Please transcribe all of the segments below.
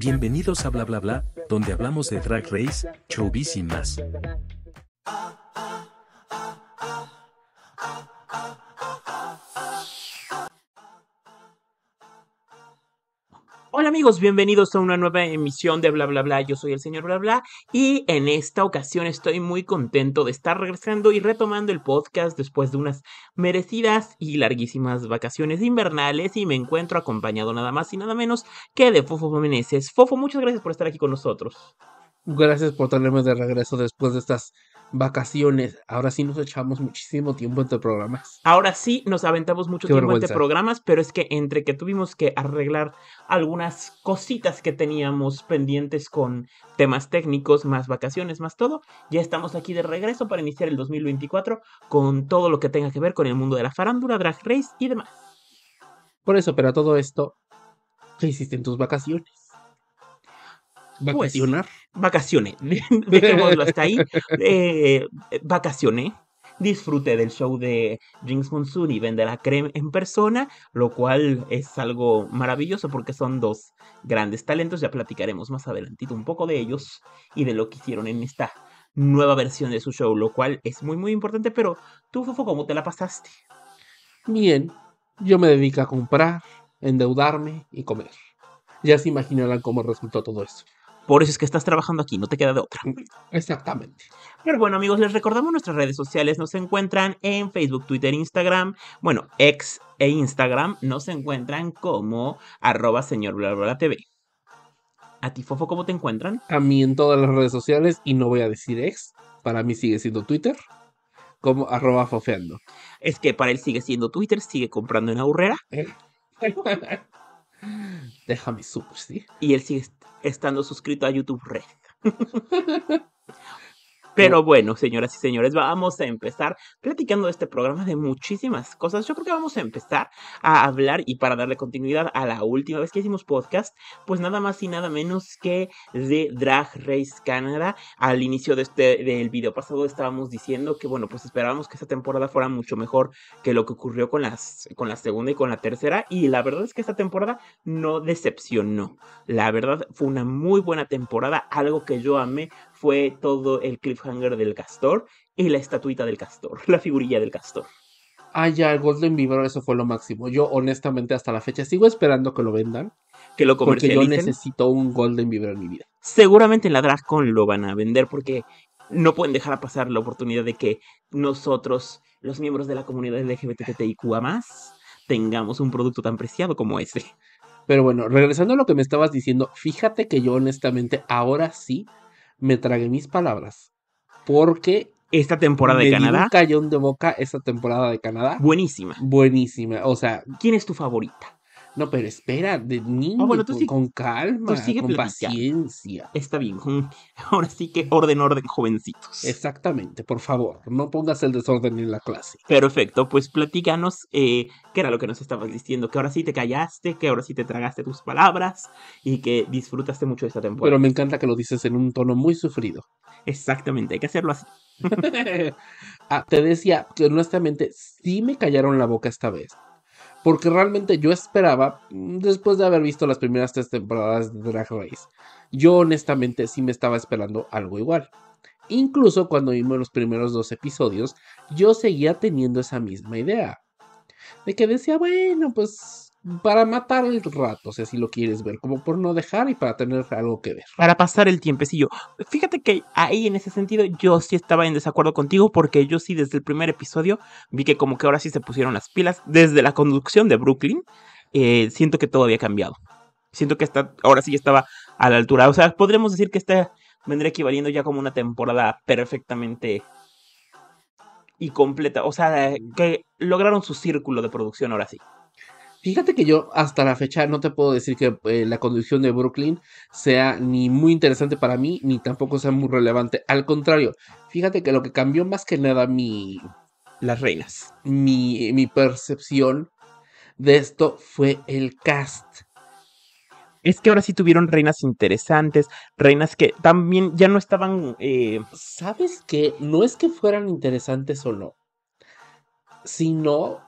Bienvenidos a Bla Bla Bla, donde hablamos de Drag Race, showbiz y más. Ah, ah. Hola amigos, bienvenidos a una nueva emisión de bla bla bla, yo soy el señor bla bla y en esta ocasión estoy muy contento de estar regresando y retomando el podcast después de unas merecidas y larguísimas vacaciones invernales y me encuentro acompañado nada más y nada menos que de Fofo Fomeneses Fofo, muchas gracias por estar aquí con nosotros. Gracias por tenerme de regreso después de estas vacaciones. Ahora sí nos echamos muchísimo tiempo entre programas. Ahora sí nos aventamos mucho tiempo entre programas, pero es que entre que tuvimos que arreglar algunas cositas que teníamos pendientes con temas técnicos, más vacaciones, más todo, ya estamos aquí de regreso para iniciar el 2024 con todo lo que tenga que ver con el mundo de la farándula, drag race y demás. Por eso, pero a todo esto, ¿qué hiciste en tus vacaciones? Pues, Vacacionar. Pues, Dejémoslo hasta ahí. Eh, vacacioné. Disfruté del show de Jinx Monsoon y Vende la Creme en persona, lo cual es algo maravilloso porque son dos grandes talentos. Ya platicaremos más adelantito un poco de ellos y de lo que hicieron en esta nueva versión de su show, lo cual es muy, muy importante. Pero tú, Fofo, ¿cómo te la pasaste? Bien, yo me dedico a comprar, endeudarme y comer. Ya se imaginarán cómo resultó todo eso. Por eso es que estás trabajando aquí, no te queda de otra. Exactamente. Pero bueno, amigos, les recordamos nuestras redes sociales. Nos encuentran en Facebook, Twitter, Instagram. Bueno, ex e Instagram nos encuentran como arroba señor bla TV. ¿A ti, Fofo, cómo te encuentran? A mí en todas las redes sociales, y no voy a decir ex, para mí sigue siendo Twitter, como arroba fofeando. Es que para él sigue siendo Twitter, sigue comprando en burrera. Eh. déjame Super, ¿sí? Y él sigue estando suscrito a YouTube Red. Pero bueno, señoras y señores, vamos a empezar platicando este programa de muchísimas cosas. Yo creo que vamos a empezar a hablar y para darle continuidad a la última vez que hicimos podcast, pues nada más y nada menos que de Drag Race Canada. Al inicio de este, del video pasado estábamos diciendo que, bueno, pues esperábamos que esta temporada fuera mucho mejor que lo que ocurrió con, las, con la segunda y con la tercera. Y la verdad es que esta temporada no decepcionó. La verdad fue una muy buena temporada, algo que yo amé fue todo el cliffhanger del castor y la estatuita del castor, la figurilla del castor. Ah, ya, el Golden Vibro, eso fue lo máximo. Yo, honestamente, hasta la fecha sigo esperando que lo vendan. Que lo comercialicen. Porque yo necesito un Golden Vibro en mi vida. Seguramente en la Dragon lo van a vender porque no pueden dejar pasar la oportunidad de que nosotros, los miembros de la comunidad más tengamos un producto tan preciado como este... Pero bueno, regresando a lo que me estabas diciendo, fíjate que yo honestamente ahora sí me tragué mis palabras. Porque esta temporada de Canadá. Un de boca esta temporada de Canadá. Buenísima. Buenísima. O sea. ¿Quién es tu favorita? No, pero espera, de niño, ah, con, con, calma, con paciencia. Está bien. Ahora sí que orden, orden, jovencitos. Exactamente, por favor, no pongas el desorden en la clase. Perfecto, pues platícanos eh, qué era lo que nos estabas diciendo, que ahora sí te callaste, que ahora sí te tragaste tus palabras y que disfrutaste mucho de esta temporada. Pero me encanta que lo dices en un tono muy sufrido. Exactamente, hay que hacerlo así. Ah, te decía que honestamente sí me callaron la boca esta vez porque realmente yo esperaba, mm, después de haber visto las primeras tres temporadas de Drag Race, yo honestamente sí me estaba esperando algo igual. Incluso cuando vimos los primeros dos episodios, yo seguía teniendo esa misma idea. De que decía, bueno, pues para matar el rato, o sea, si lo quieres ver, como por no dejar y para tener algo que ver. Para pasar el tiempecillo. Fíjate que ahí en ese sentido yo sí estaba en desacuerdo contigo porque yo sí desde el primer episodio vi que como que ahora sí se pusieron las pilas desde la conducción de Brooklyn. Eh, siento que todo había cambiado. Siento que ahora sí estaba a la altura. O sea, podríamos decir que esta vendría equivaliendo ya como una temporada perfectamente y completa. O sea, que lograron su círculo de producción ahora sí. Fíjate que yo hasta la fecha no te puedo decir que eh, la conducción de Brooklyn sea ni muy interesante para mí, ni tampoco sea muy relevante. Al contrario, fíjate que lo que cambió más que nada mi... Las reinas. Mi, mi percepción de esto fue el cast. Es que ahora sí tuvieron reinas interesantes, reinas que también ya no estaban... Eh, ¿Sabes qué? No es que fueran interesantes o no, sino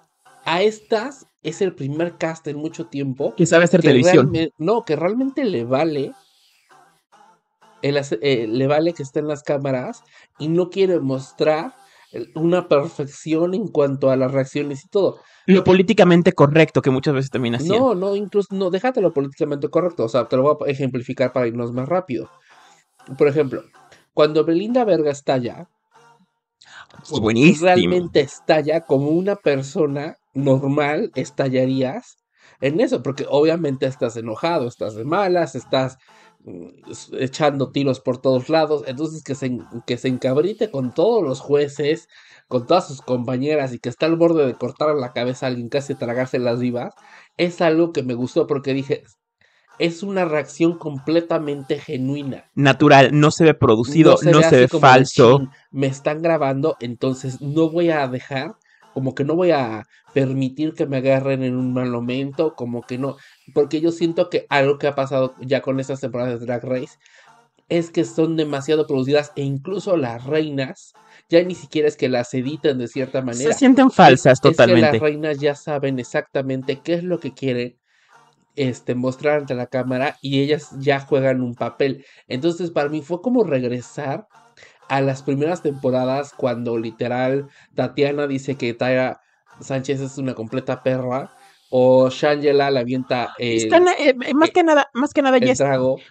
a estas es el primer cast en mucho tiempo que sabe hacer televisión. No, que realmente le vale. Eh, le vale que esté en las cámaras y no quiere mostrar una perfección en cuanto a las reacciones y todo. Lo políticamente correcto que muchas veces también hacía. No, no, incluso, no, déjate lo políticamente correcto. O sea, te lo voy a ejemplificar para irnos más rápido. Por ejemplo, cuando Belinda Verga estalla, pues realmente estalla como una persona normal estallarías en eso, porque obviamente estás enojado, estás de malas, estás mm, echando tiros por todos lados, entonces que se, que se encabrite con todos los jueces, con todas sus compañeras y que está al borde de cortar la cabeza a alguien, casi tragarse las vivas, es algo que me gustó porque dije, es una reacción completamente genuina. Natural, no se ve producido, no se ve falso. Me están grabando, entonces no voy a dejar como que no voy a permitir que me agarren en un mal momento, como que no, porque yo siento que algo que ha pasado ya con estas temporadas de Drag Race es que son demasiado producidas e incluso las reinas ya ni siquiera es que las editen de cierta manera. Se sienten falsas totalmente. Es que las reinas ya saben exactamente qué es lo que quieren este, mostrar ante la cámara y ellas ya juegan un papel. Entonces para mí fue como regresar a las primeras temporadas cuando literal Tatiana dice que Tyra Sánchez es una completa perra o Shangela la avienta eh, eh, más eh, que nada más que nada ya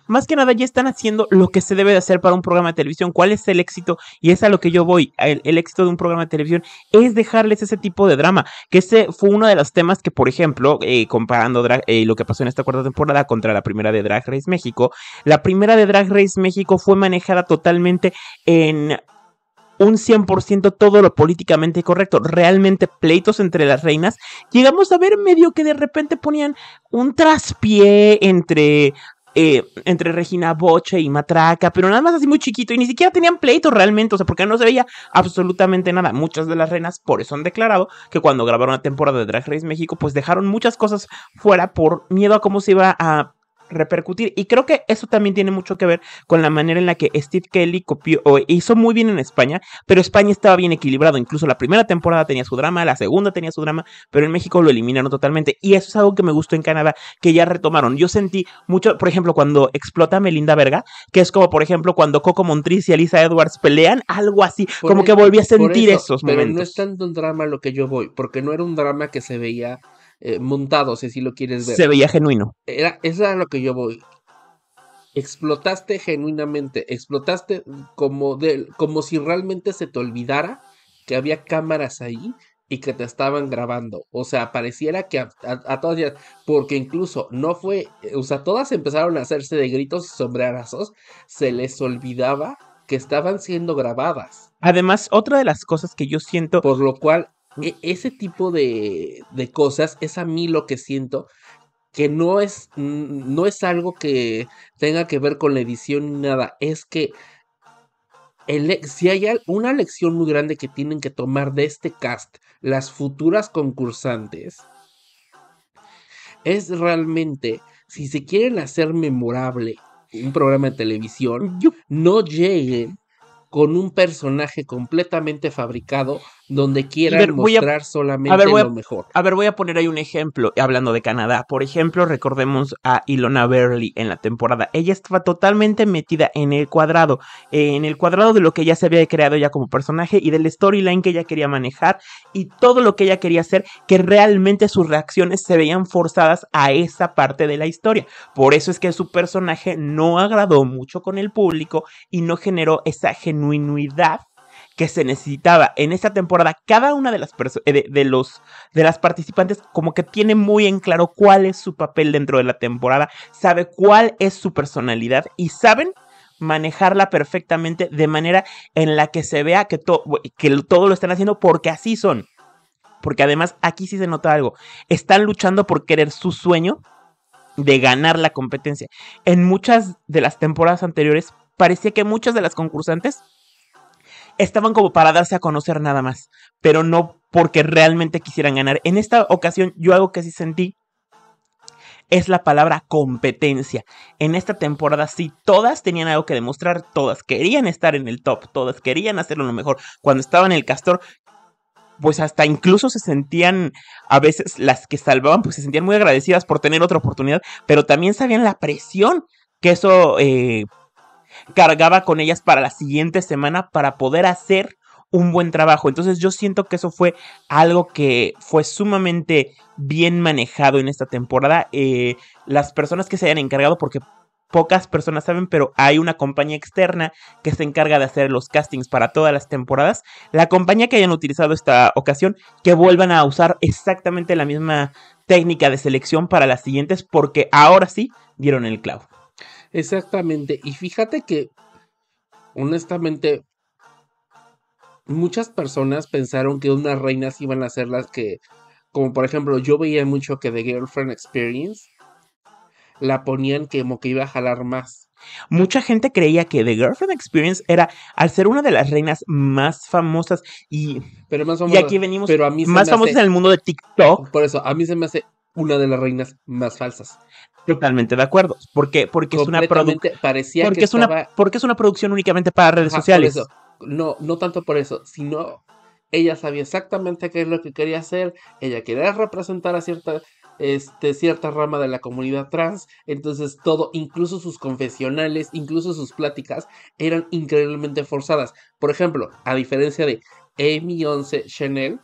más que nada ya están haciendo lo que se debe de hacer para un programa de televisión cuál es el éxito y es a lo que yo voy el, éxito de un programa de televisión es dejarles ese tipo de drama que ese fue uno de los temas que por ejemplo comparando lo que pasó en esta cuarta temporada contra la primera de Drag Race México la primera de Drag Race México fue manejada totalmente en un 100% todo lo políticamente correcto, realmente pleitos entre las reinas, llegamos a ver medio que de repente ponían un traspié entre eh, entre Regina Boche y Matraca, pero nada más así muy chiquito y ni siquiera tenían pleitos realmente, o sea, porque no se veía absolutamente nada. Muchas de las reinas por eso han declarado que cuando grabaron la temporada de Drag Race México, pues dejaron muchas cosas fuera por miedo a cómo se iba a repercutir. Y creo que eso también tiene mucho que ver con la manera en la que Steve Kelly copió o hizo muy bien en España, pero España estaba bien equilibrado. Incluso la primera temporada tenía su drama, la segunda tenía su drama, pero en México lo eliminaron totalmente. Y eso es algo que me gustó en Canadá, que ya retomaron. Yo sentí mucho, por ejemplo, cuando explota Melinda Verga, que es como, por ejemplo, cuando Coco Montriz y Elisa Edwards pelean, algo así. como e que volví a sentir esos momentos. no es tanto un drama lo que yo voy, porque no era un drama que se veía montados eh, montado, si lo quieres ver. Se veía genuino. Era, eso era lo que yo voy. Explotaste genuinamente, explotaste como, como si realmente se te olvidara que había cámaras ahí y que te estaban grabando. O sea, pareciera que a, todas, ellas porque incluso no fue, eh, o sea, todas empezaron a hacerse de gritos y sombrerazos, se les olvidaba que estaban siendo grabadas. Además, otra de las cosas que yo siento... Por lo cual e, ese tipo de, de cosas es a mí lo que siento que no es, mm, no es algo que tenga que ver con la edición ni nada, es que el, si hay una lección muy grande que tienen que tomar de este cast, las futuras concursantes, es realmente, si se quieren hacer memorable un programa de televisión, no lleguen con un personaje completamente fabricado donde quieran mostrar solamente lo mejor. A ver, voy a poner ahí un ejemplo, hablando de Canadá. Por ejemplo, recordemos a Ilona Berly en la temporada. Ella estaba totalmente metida en el cuadrado, en el cuadrado de lo que ella se había creado ya como personaje y del storyline que ella quería manejar y todo lo que ella quería hacer, que realmente sus reacciones se veían forzadas a esa parte de la historia. Por eso es que su personaje no agradó mucho con el público y no generó esa genuinidad que se necesitaba en esta temporada. Cada una de las eh, de, de, los de las participantes como que tiene muy en claro cuál es su papel dentro de la temporada, sabe cuál es su personalidad y saben manejarla perfectamente de manera en la que se vea que, que todo lo están haciendo porque así son. Porque además aquí sí se nota algo. Están luchando por querer su sueño de ganar la competencia. En muchas de las temporadas anteriores parecía que muchas de las concursantes estaban como para darse a conocer nada más, pero no porque realmente quisieran ganar. En esta ocasión yo algo que sí sentí es la palabra competencia. En esta temporada sí, todas tenían algo que demostrar, todas querían estar en el top, todas querían hacerlo lo mejor. Cuando estaban en el castor, pues hasta incluso se sentían a veces las que salvaban, pues se sentían muy agradecidas por tener otra oportunidad, pero también sabían la presión que eso eh, cargaba con ellas para la siguiente semana para poder hacer un buen trabajo. Entonces yo siento que eso fue algo que fue sumamente bien manejado en esta temporada. Eh, las personas que se hayan encargado, porque pocas personas saben, pero hay una compañía externa que se encarga de hacer los castings para todas las temporadas. La compañía que hayan utilizado esta ocasión, que vuelvan a usar exactamente la misma técnica de selección para las siguientes, porque ahora sí dieron el clavo. Exactamente. Y fíjate que, honestamente, muchas personas pensaron que unas reinas iban a ser las que, como por ejemplo, yo veía mucho que The Girlfriend Experience la ponían como que iba a jalar más. Mucha gente creía que The Girlfriend Experience era, al ser una de las reinas más famosas y, pero más aquí venimos a más famosas en el mundo de TikTok. Por eso, a mí se me hace una de las reinas más falsas. Totalmente de acuerdo. porque Porque es una producción. es Porque es una producción únicamente para redes sociales. No, no tanto por eso, sino ella sabía exactamente qué es lo que quería hacer. Ella quería representar a cierta. Este, cierta rama de la comunidad trans. Entonces todo, incluso sus confesionales, incluso sus pláticas, eran increíblemente forzadas. Por ejemplo, a diferencia de Amy 11 Chanel.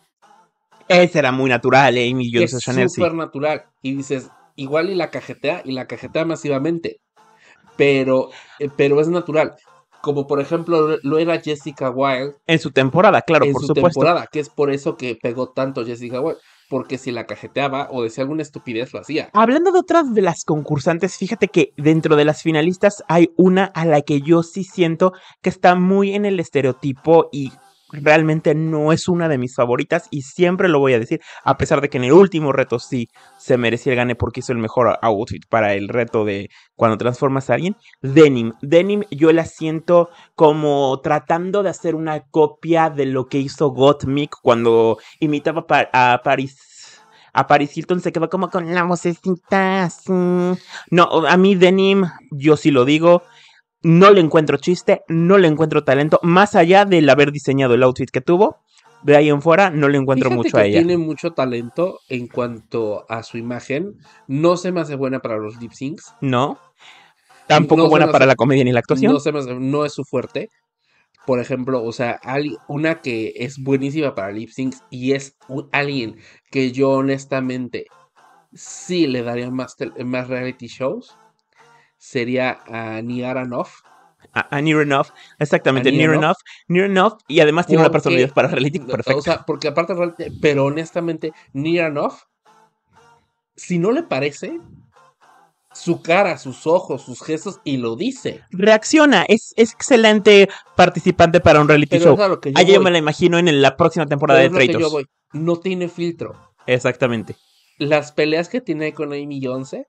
Ese era muy natural, Amy 11 Chanel. Es súper natural. Y dices, igual y la cajetea y la cajetea masivamente. Pero, eh, pero es natural. Como por ejemplo lo era Jessica Wilde. En su temporada, claro, en su temporada, que es por eso que pegó tanto Jessica Wilde. Porque si la cajeteaba o decía alguna estupidez, lo hacía. Hablando de otras de las concursantes, fíjate que dentro de las finalistas hay una a la que yo sí siento que está muy en el estereotipo y realmente no es una de mis favoritas y siempre lo voy a decir, a pesar de que en el último reto sí se merecía el gane porque hizo el mejor outfit para el reto de cuando transformas a alguien, Denim. Denim yo la siento como tratando de hacer una copia de lo que hizo Gottmik cuando imitaba a Paris a Paris Hilton se quedó como con la vocecita así. No, a mí Denim, yo sí lo digo, no le encuentro chiste, no le encuentro talento, más allá del haber diseñado el outfit que tuvo. De ahí en fuera no le encuentro mucho a ella. Tiene mucho talento en cuanto a su imagen. No se me hace buena para los lip syncs. No. Tampoco buena para la comedia ni la actuación. No, no es su fuerte. Por ejemplo, o sea, una que es buenísima para lip syncs y es alguien que yo honestamente sí le daría más, más reality shows sería a ah, Near A, a exactamente, Near, y además tiene una personalidad para reality perfecta. O sea, porque aparte, pero honestamente, Near si no le parece, su cara, sus ojos, sus gestos, y lo dice. Reacciona, es, excelente participante para un reality show. me la imagino en la próxima temporada de Traitors. No tiene filtro. Exactamente. Las peleas que tiene con Amy Johnson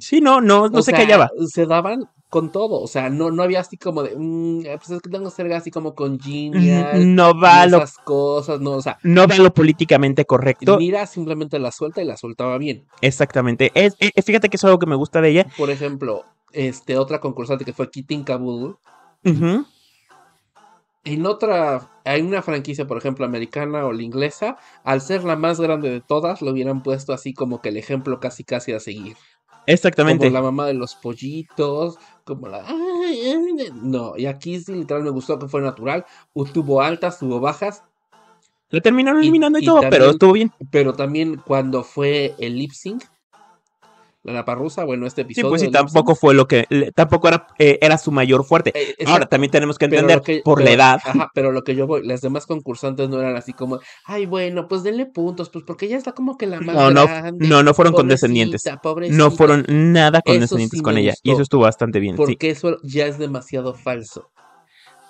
Sí, no, no, no se callaba. Se daban con todo, o sea, no, no había así como de, mm, ah, pues es que tengo que ser así como con genial, no va esas cosas, no, o sea, no va lo políticamente correcto. Mira, simplemente la suelta y la soltaba bien. Exactamente, es, eh, eh, fíjate que es algo que me gusta de ella. Por ejemplo, este, otra concursante que fue Kitty Kabul. En otra, hay una franquicia, por ejemplo, americana o la inglesa, al ser la más grande de todas, lo hubieran puesto así como que el ejemplo casi casi a seguir. Exactamente. Como la mamá de los pollitos, como la... No, y aquí sí, literal, me gustó que fue natural. Tuvo altas, tuvo bajas. lo terminaron eliminando y, todo, pero estuvo bien. Pero también cuando fue el lip la naparrusa, bueno, este pues episodio. Sí, pues sí, tampoco fue lo que, tampoco era, eh, era su mayor fuerte. Eh, Ahora también tenemos que entender por la edad. Ajá, pero lo que yo voy, las demás concursantes no eran así como, ay, bueno, pues denle puntos, pues porque ella está como que la más no, no, No, fueron condescendientes. Pobrecita. No fueron nada condescendientes con ella. y eso estuvo bastante bien. Porque eso ya es demasiado falso.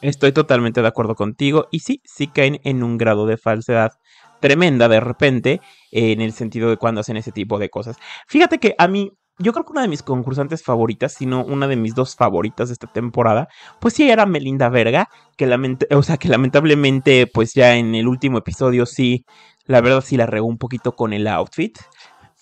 Estoy totalmente de acuerdo contigo. Y sí, sí caen en un grado de falsedad tremenda de repente en el sentido de cuando hacen ese tipo de cosas. Fíjate que a mí, yo creo que una de mis concursantes favoritas, si no una de mis dos favoritas de esta temporada, pues sí era Melinda Verga, que, o sea, que lamentablemente pues ya en el último episodio sí, la verdad sí la regó un poquito con el outfit.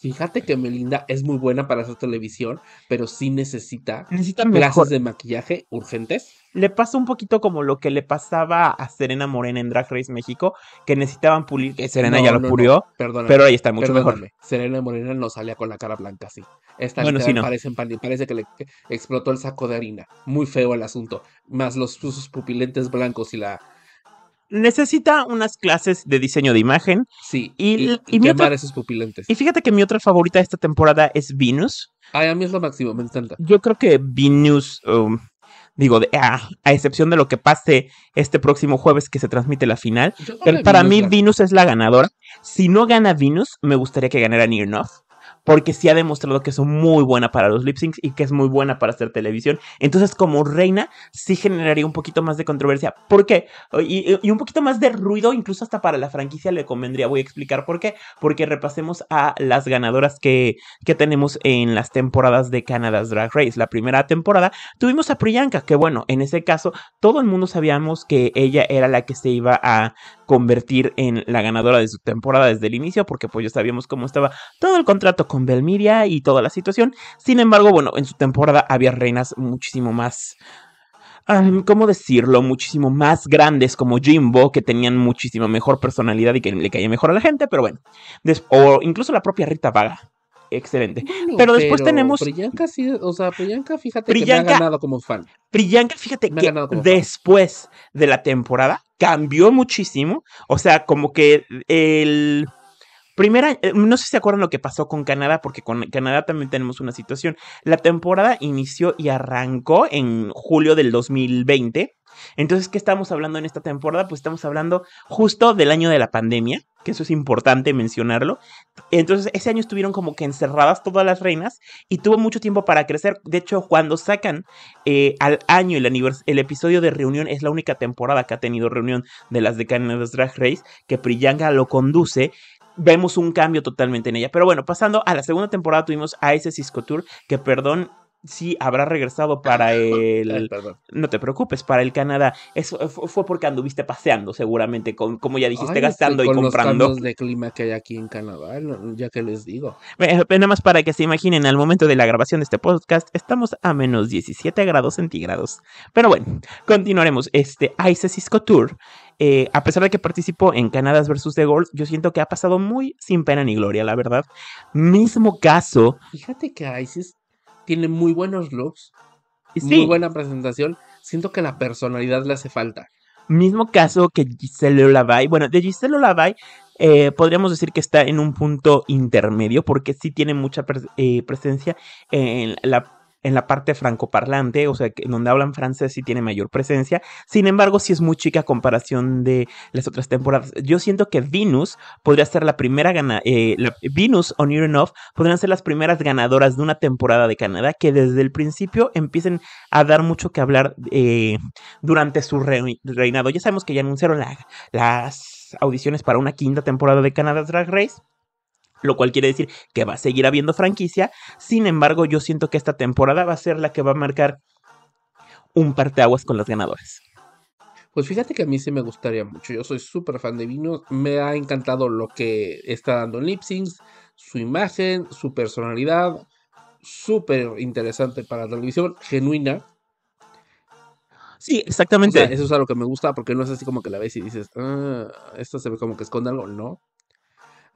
Fíjate que Melinda es muy buena para hacer televisión, pero sí necesita, clases de maquillaje urgentes. Le pasa un poquito como lo que le pasaba a Serena Morena en Drag Race México, que necesitaban pulir, que Serena ya lo pulió, pero ahí está mucho mejor. Serena Morena no salía con la cara blanca así. Esta bueno, sí parece, parece, que le explotó el saco de harina. Muy feo el asunto. Más los sus pupilentes blancos y la necesita unas clases de diseño de imagen. Sí. Y, y, esos Y fíjate que mi otra favorita de esta temporada es Venus. a mí es lo máximo, me encanta. Yo creo que Venus, um, digo, de, a excepción de lo que pase este próximo jueves que se transmite la final, para mí Venus es la ganadora. Si no gana Venus, me gustaría que ganara Nirnoff porque sí ha demostrado que es muy buena para los lip syncs y que es muy buena para hacer televisión. Entonces, como reina, sí generaría un poquito más de controversia. ¿Por qué? Y, un poquito más de ruido, incluso hasta para la franquicia le convendría. Voy a explicar por qué. Porque repasemos a las ganadoras que, que tenemos en las temporadas de Canada's Drag Race. La primera temporada tuvimos a Priyanka, que bueno, en ese caso todo el mundo sabíamos que ella era la que se iba a convertir en la ganadora de su temporada desde el inicio, porque pues ya sabíamos cómo estaba todo el contrato con Belmiria y toda la situación. Sin embargo, bueno, en su temporada había reinas muchísimo más ah, ¿cómo decirlo? Muchísimo más grandes como Jimbo, que tenían muchísima mejor personalidad y que le caía mejor a la gente, pero bueno. o incluso la propia Rita Vaga. Excelente. pero después tenemos. Priyanka, sí, o sea, Priyanka, fíjate que ha ganado como fan. Priyanka, fíjate que después de la temporada cambió muchísimo. O sea, como que el primer año, eh, no sé si se acuerdan lo que pasó con Canadá, porque con Canadá también tenemos una situación. La temporada inició y arrancó en julio del 2020 entonces, ¿qué estamos hablando en esta temporada? Pues estamos hablando justo del año de la pandemia, que eso es importante mencionarlo. Entonces, ese año estuvieron como que encerradas todas las reinas y tuvo mucho tiempo para crecer. De hecho, cuando sacan eh, al año el, episodio de reunión, es la única temporada que ha tenido reunión de las decanas Drag Race, que Priyanga lo conduce vemos un cambio totalmente en ella. Pero bueno, pasando a la segunda temporada, tuvimos a ese Cisco Tour, que perdón, sí habrá regresado para el. no te preocupes, para el Canadá. Eso fue porque anduviste paseando, seguramente, como ya dijiste, gastando y comprando. Los de clima que hay aquí en Canadá, ya que les digo. nada más para que se imaginen, al momento de la grabación de este podcast, estamos a menos 17 grados centígrados. Pero bueno, continuaremos. Este Ice Cisco Tour. Eh, a pesar de que participó en Canadas vs. The Gold, yo siento que ha pasado muy sin pena ni gloria, la verdad. Mismo caso. Fíjate que Isis tiene muy buenos looks, y muy buena presentación. Siento que la personalidad le hace falta. Mismo caso que Giselle Olavay. Bueno, de Giselle Olavay eh, podríamos decir que está en un punto intermedio porque sí tiene mucha eh, presencia en la en la parte francoparlante, o sea, en donde hablan francés sí tiene mayor presencia. Sin embargo, sí es muy chica a comparación de las otras temporadas. Yo siento que Venus podría ser la primera gana, eh, Venus o Near Enough podrían ser las primeras ganadoras de una temporada de Canadá que desde el principio empiecen a dar mucho que hablar eh, durante su reinado. Ya sabemos que ya anunciaron las audiciones para una quinta temporada de Canadá Drag Race lo cual quiere decir que va a seguir habiendo franquicia. Sin embargo, yo siento que esta temporada va a ser la que va a marcar un parteaguas con los ganadores. Pues fíjate que a mí sí me gustaría mucho. Yo soy súper fan de Vino Me ha encantado lo que está dando Lipsings, su imagen, su personalidad. Súper interesante para la televisión, genuina. Sí, exactamente. eso es algo que me gusta porque no es así como que la ves y dices, ah, esto se ve como que esconde algo. No,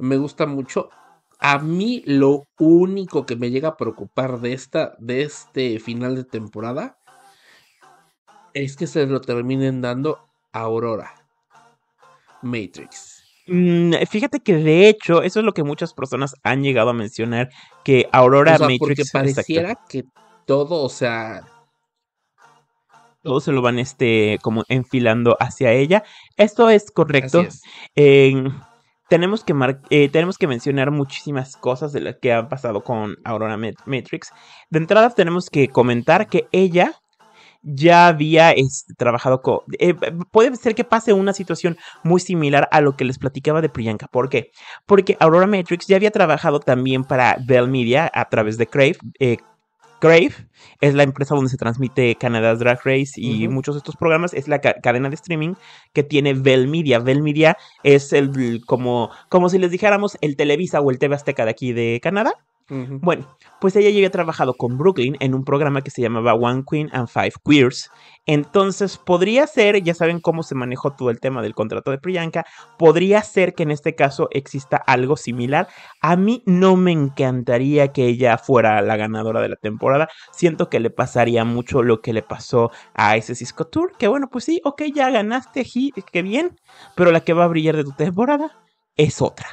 me gusta mucho. A mí lo único que me llega a preocupar de esta, de este final de temporada, es que se lo terminen dando a Aurora. Matrix. Mm, fíjate que de hecho, eso es lo que muchas personas han llegado a mencionar, que Aurora Matrix. Porque pareciera que todo, o sea. Todo se lo van este, como enfilando hacia ella. Esto es correcto. Es tenemos que, eh, que mencionar muchísimas cosas de las que han pasado con Aurora Matrix. De entrada tenemos que comentar que ella ya había este, trabajado con... Eh, puede ser que pase una situación muy similar a lo que les platicaba de Priyanka. ¿Por qué? Porque Aurora Matrix ya había trabajado también para Bell Media a través de Crave eh, Grave es la empresa donde se transmite Canadá Drag Race y muchos de estos programas. Es la cadena de streaming que tiene Bell Media. Bell Media es el, como, como si les dijéramos el Televisa o el TV Azteca de aquí de Canadá. Bueno, pues ella ya había trabajado con Brooklyn en un programa que se llamaba One Queen and Five Queers. Entonces, podría ser, ya saben cómo se manejó todo el tema del contrato de Priyanka, podría ser que en este caso exista algo similar. A mí no me encantaría que ella fuera la ganadora de la temporada. Siento que le pasaría mucho lo que le pasó a ese Cisco Tour, que bueno, pues sí, ok, ya ganaste, qué bien, pero la que va a brillar de tu temporada es otra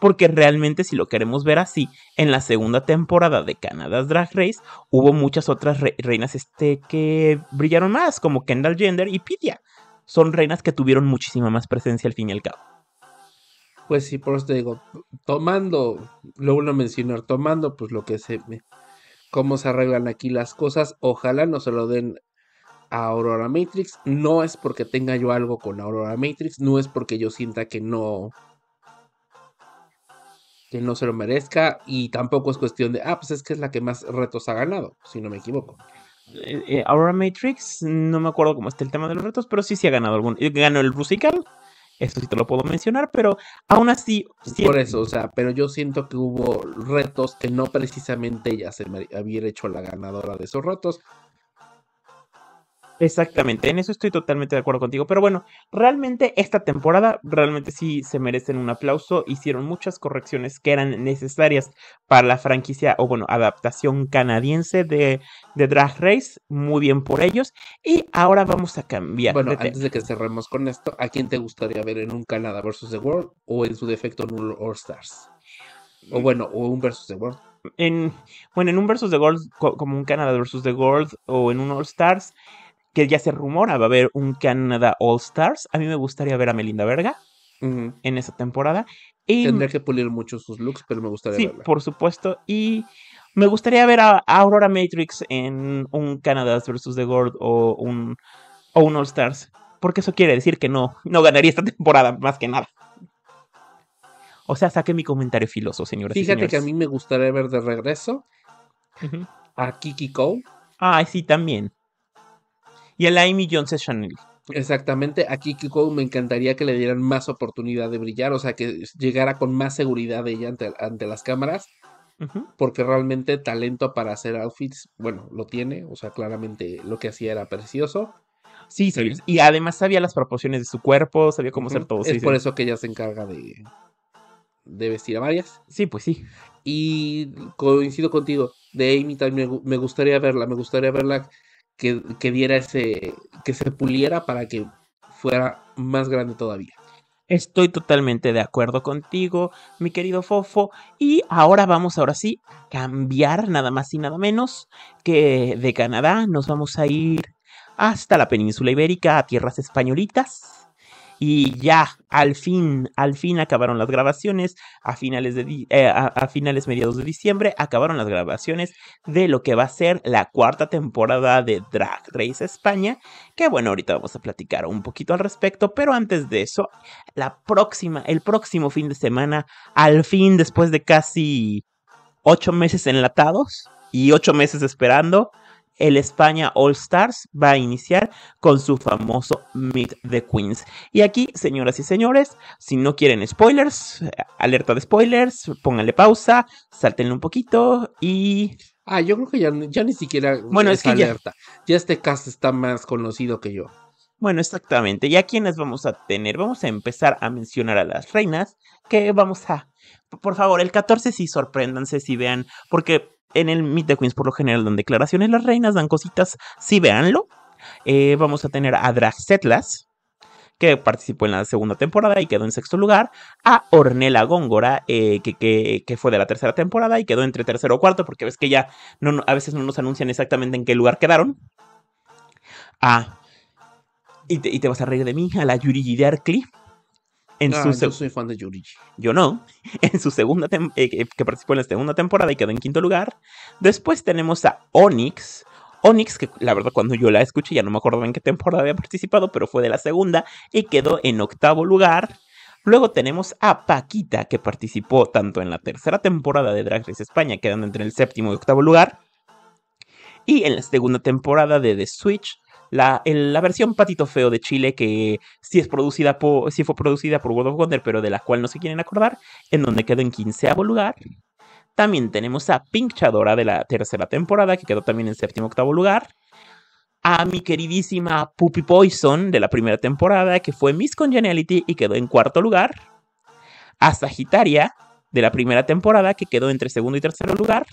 porque realmente si lo queremos ver así, en la segunda temporada de Canada's Drag Race hubo muchas otras reinas este, que brillaron más, como Kendall Gender y Pidia. Son reinas que tuvieron muchísima más presencia al fin y al cabo. Pues sí, por eso te digo, tomando, lo uno mencionar, tomando pues lo que se... cómo se arreglan aquí las cosas, ojalá no se lo den a Aurora Matrix, no es porque tenga yo algo con Aurora Matrix, no es porque yo sienta que no que no se lo merezca y tampoco es cuestión de, ah, pues es que es la que más retos ha ganado, si no me equivoco. Eh, eh, Ahora Matrix, no me acuerdo cómo está el tema de los retos, pero sí, se ha ganado algún. Eh, ganó el musical, eso sí te lo puedo mencionar, pero aún así. Por eso, o sea, pero yo siento que hubo retos que no precisamente ella se había hecho la ganadora de esos retos, Exactamente, en eso estoy totalmente de acuerdo contigo. Pero bueno, realmente esta temporada, realmente sí se merecen un aplauso. Hicieron muchas correcciones que eran necesarias para la franquicia o bueno, adaptación canadiense de, de Drag Race. Muy bien por ellos. Y ahora vamos a cambiar. Bueno, antes de que cerremos con esto, ¿a quién te gustaría ver en un Canadá versus The World o en su defecto en un All Stars? O mm. bueno, o un versus The World. En, bueno, en un versus The World, como un Canadá versus The World o en un All Stars que ya se rumora va a haber un Canada All Stars. A mí me gustaría ver a Melinda Verga en esa temporada. Y, Tendría que pulir mucho sus looks, pero me gustaría sí, Por supuesto. Y me gustaría ver a, Aurora Matrix en un Canada vs The Gold o un, o All Stars. Porque eso quiere decir que no, no ganaría esta temporada, más que nada. O sea, saque mi comentario filoso, señores. Fíjate que a mí me gustaría ver de regreso a Kiki Cole. Ay, sí, también y el Amy Jones Chanel. Exactamente, aquí Kiko me encantaría que le dieran más oportunidad de brillar, o sea, que llegara con más seguridad de ella ante, las cámaras, porque realmente talento para hacer outfits, bueno, lo tiene, o sea, claramente lo que hacía era precioso. Sí, Y además sabía las proporciones de su cuerpo, sabía cómo hacer todo. Es por eso que ella se encarga de, de vestir a varias. Sí, pues sí. Y coincido contigo, de Amy también me gustaría verla, me gustaría verla que, ese, que se puliera para que fuera más grande todavía. Estoy totalmente de acuerdo contigo, mi querido Fofo. Y ahora vamos, ahora sí, a cambiar nada más y nada menos que de Canadá nos vamos a ir hasta la península ibérica, a tierras españolitas. Y ya, al fin, al fin acabaron las grabaciones. A finales, de eh, finales mediados de diciembre acabaron las grabaciones de lo que va a ser la cuarta temporada de Drag Race España. Que bueno, ahorita vamos a platicar un poquito al respecto. Pero antes de eso, la próxima, el próximo fin de semana, al fin, después de casi ocho meses enlatados y ocho meses esperando el España All Stars va a iniciar con su famoso Meet the Queens. Y aquí, señoras y señores, si no quieren spoilers, alerta de spoilers, pónganle pausa, saltenle un poquito y... Ah, yo creo que ya, ni siquiera... Bueno, es que Ya... ya este cast está más conocido que yo. Bueno, exactamente. ¿Y a quiénes vamos a tener? Vamos a empezar a mencionar a las reinas que vamos a... Por favor, el 14 sí sorpréndanse si vean, porque en el Meet the Queens por lo general dan declaraciones las reinas, dan cositas, sí véanlo. Eh, vamos a tener a Draxetlas, que participó en la segunda temporada y quedó en sexto lugar, a Ornella Góngora, eh, que, fue de la tercera temporada y quedó entre tercero o cuarto, porque ves que ya a veces no nos anuncian exactamente en qué lugar quedaron. A, ah, y, te, vas a reír de mí, a la Yuri Darkly, en ah, su yo soy fan de Yo no. En su segunda temporada. Eh, que participó en la segunda temporada y quedó en quinto lugar. Después tenemos a Onyx. Onyx, que la verdad cuando yo la escuché ya no me acuerdo en qué temporada había participado, pero fue de la segunda y quedó en octavo lugar. Luego tenemos a Paquita, que participó tanto en la tercera temporada de Drag Race España, quedando entre el séptimo y octavo lugar, y en la segunda temporada de The Switch, la, versión Patito Feo de Chile, que sí, es producida por, fue producida por World of Wonder, pero de la cual no se quieren acordar, en donde quedó en quinceavo lugar. También tenemos a Pinchadora de la tercera temporada, que quedó también en séptimo octavo lugar. A mi queridísima Puppy Poison de la primera temporada, que fue Miss Congeniality y quedó en cuarto lugar. A Sagitaria de la primera temporada, que quedó entre segundo y tercero lugar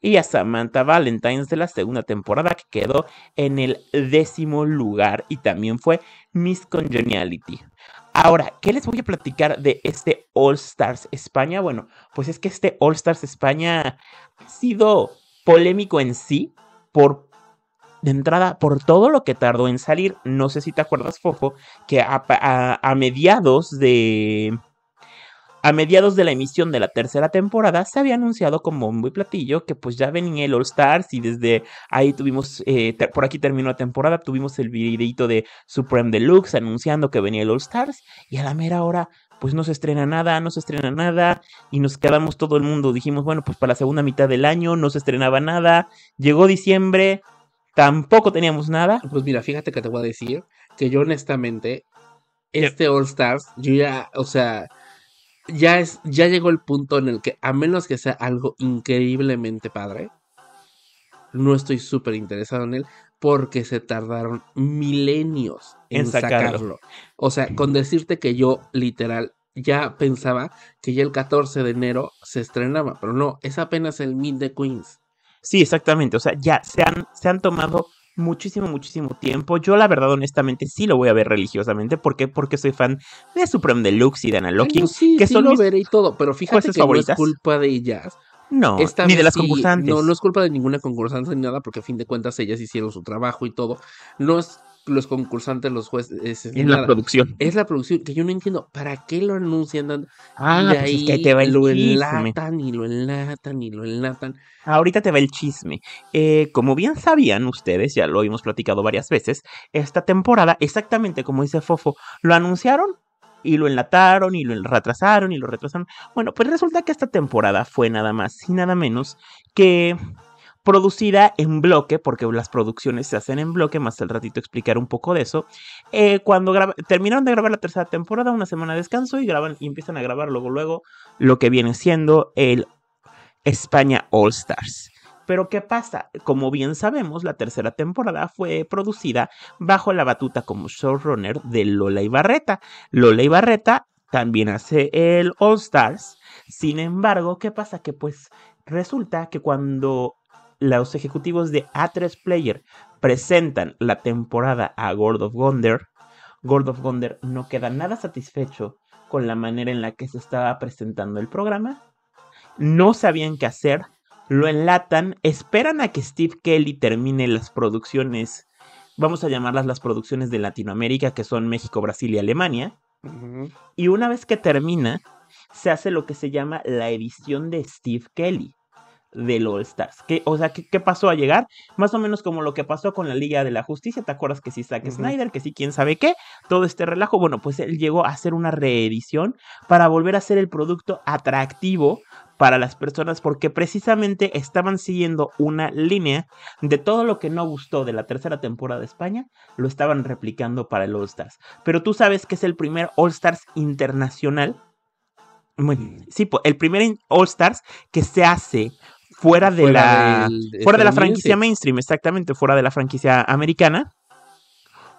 y a Samantha Valentines de la segunda temporada que quedó en el décimo lugar y también fue Miss Congeniality. Ahora, ¿qué les voy a platicar de este All Stars España? Bueno, pues es que este All Stars España ha sido polémico en sí por de entrada por todo lo que tardó en salir. No sé si te acuerdas, Fofo, que a mediados de a mediados de la emisión de la tercera temporada se había anunciado como muy platillo que pues ya venía el All Stars y desde ahí tuvimos, eh, por aquí terminó la temporada, tuvimos el videito de Supreme Deluxe anunciando que venía el All Stars y a la mera hora pues no se estrena nada, no se estrena nada y nos quedamos todo el mundo. Dijimos, bueno, pues para la segunda mitad del año no se estrenaba nada. Llegó diciembre, tampoco teníamos nada. Pues mira, fíjate que te voy a decir que yo honestamente, este All Stars, yo ya, o sea, ya es, ya llegó el punto en el que, a menos que sea algo increíblemente padre, no estoy súper interesado en él porque se tardaron milenios en, sacarlo. O sea, con decirte que yo literal ya pensaba que ya el 14 de enero se estrenaba, pero no, es apenas el Meet de Queens. Sí, exactamente. O sea, ya se han, se han tomado muchísimo, muchísimo tiempo. Yo, la verdad, honestamente, sí lo voy a ver religiosamente. ¿Por qué? Porque soy fan de Supreme Deluxe y de Analogy. que sí son veré y todo, pero fíjate que no es culpa de ellas. No, ni de las concursantes. No, no es culpa de ninguna concursante ni nada, porque a fin de cuentas ellas hicieron su trabajo y todo. No es los concursantes, los jueces. Es, la producción. Es la producción, que yo no entiendo. ¿Para qué lo anuncian? Ah, pues ahí que te va el lo enlatan y lo enlatan y lo enlatan. Ahorita te va el chisme. Eh, como bien sabían ustedes, ya lo hemos platicado varias veces, esta temporada, exactamente como dice Fofo, lo anunciaron y lo enlataron y lo retrasaron y lo retrasaron. Bueno, pues resulta que esta temporada fue nada más y nada menos que producida en bloque, porque las producciones se hacen en bloque, más al ratito explicar un poco de eso. Eh, cuando terminaron de grabar la tercera temporada, una semana de descanso y, graban, y empiezan a grabar luego, luego lo que viene siendo el España All Stars. Pero ¿qué pasa? Como bien sabemos, la tercera temporada fue producida bajo la batuta como showrunner de Lola y Barreta. Lola y Barreta también hace el All Stars. Sin embargo, ¿qué pasa? Que pues resulta que cuando los ejecutivos de A3 Player presentan la temporada a Gord of Gonder, Gord of Gonder no queda nada satisfecho con la manera en la que se estaba presentando el programa, no sabían qué hacer, lo enlatan, esperan a que Steve Kelly termine las producciones, vamos a llamarlas las producciones de Latinoamérica, que son México, Brasil y Alemania, y una vez que termina, se hace lo que se llama la edición de Steve Kelly del All Stars. o sea, ¿qué, pasó a llegar? Más o menos como lo que pasó con la Liga de la Justicia. ¿Te acuerdas que sí Zack Snyder, que sí quién sabe qué? Todo este relajo. Bueno, pues él llegó a hacer una reedición para volver a ser el producto atractivo para las personas porque precisamente estaban siguiendo una línea de todo lo que no gustó de la tercera temporada de España, lo estaban replicando para el All Stars. Pero tú sabes que es el primer All Stars internacional. Bueno, mm. sí, el primer All Stars que se hace fuera de la, fuera de la franquicia mainstream, exactamente, fuera de la franquicia americana.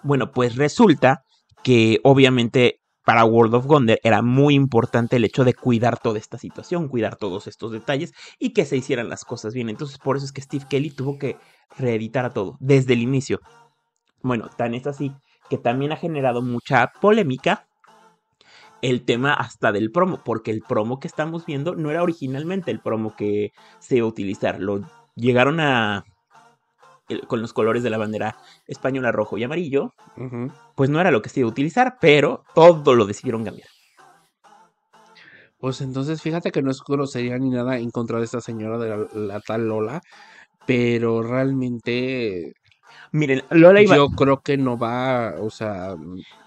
Bueno, pues resulta que obviamente para World of Wonder era muy importante el hecho de cuidar toda esta situación, cuidar todos estos detalles y que se hicieran las cosas bien. Entonces, por eso es que Steve Kelly tuvo que reeditar a todo desde el inicio. Bueno, tan es así que también ha generado mucha polémica el tema hasta del promo, porque el promo que estamos viendo no era originalmente el promo que se iba a utilizar, lo llegaron a con los colores de la bandera española rojo y amarillo, pues no era lo que se iba a utilizar, pero todo lo decidieron cambiar. Pues entonces fíjate que no es grosería ni nada en contra de esta señora de la tal Lola, pero realmente Miren, Lola Ibarreta. Yo creo que no va, o sea,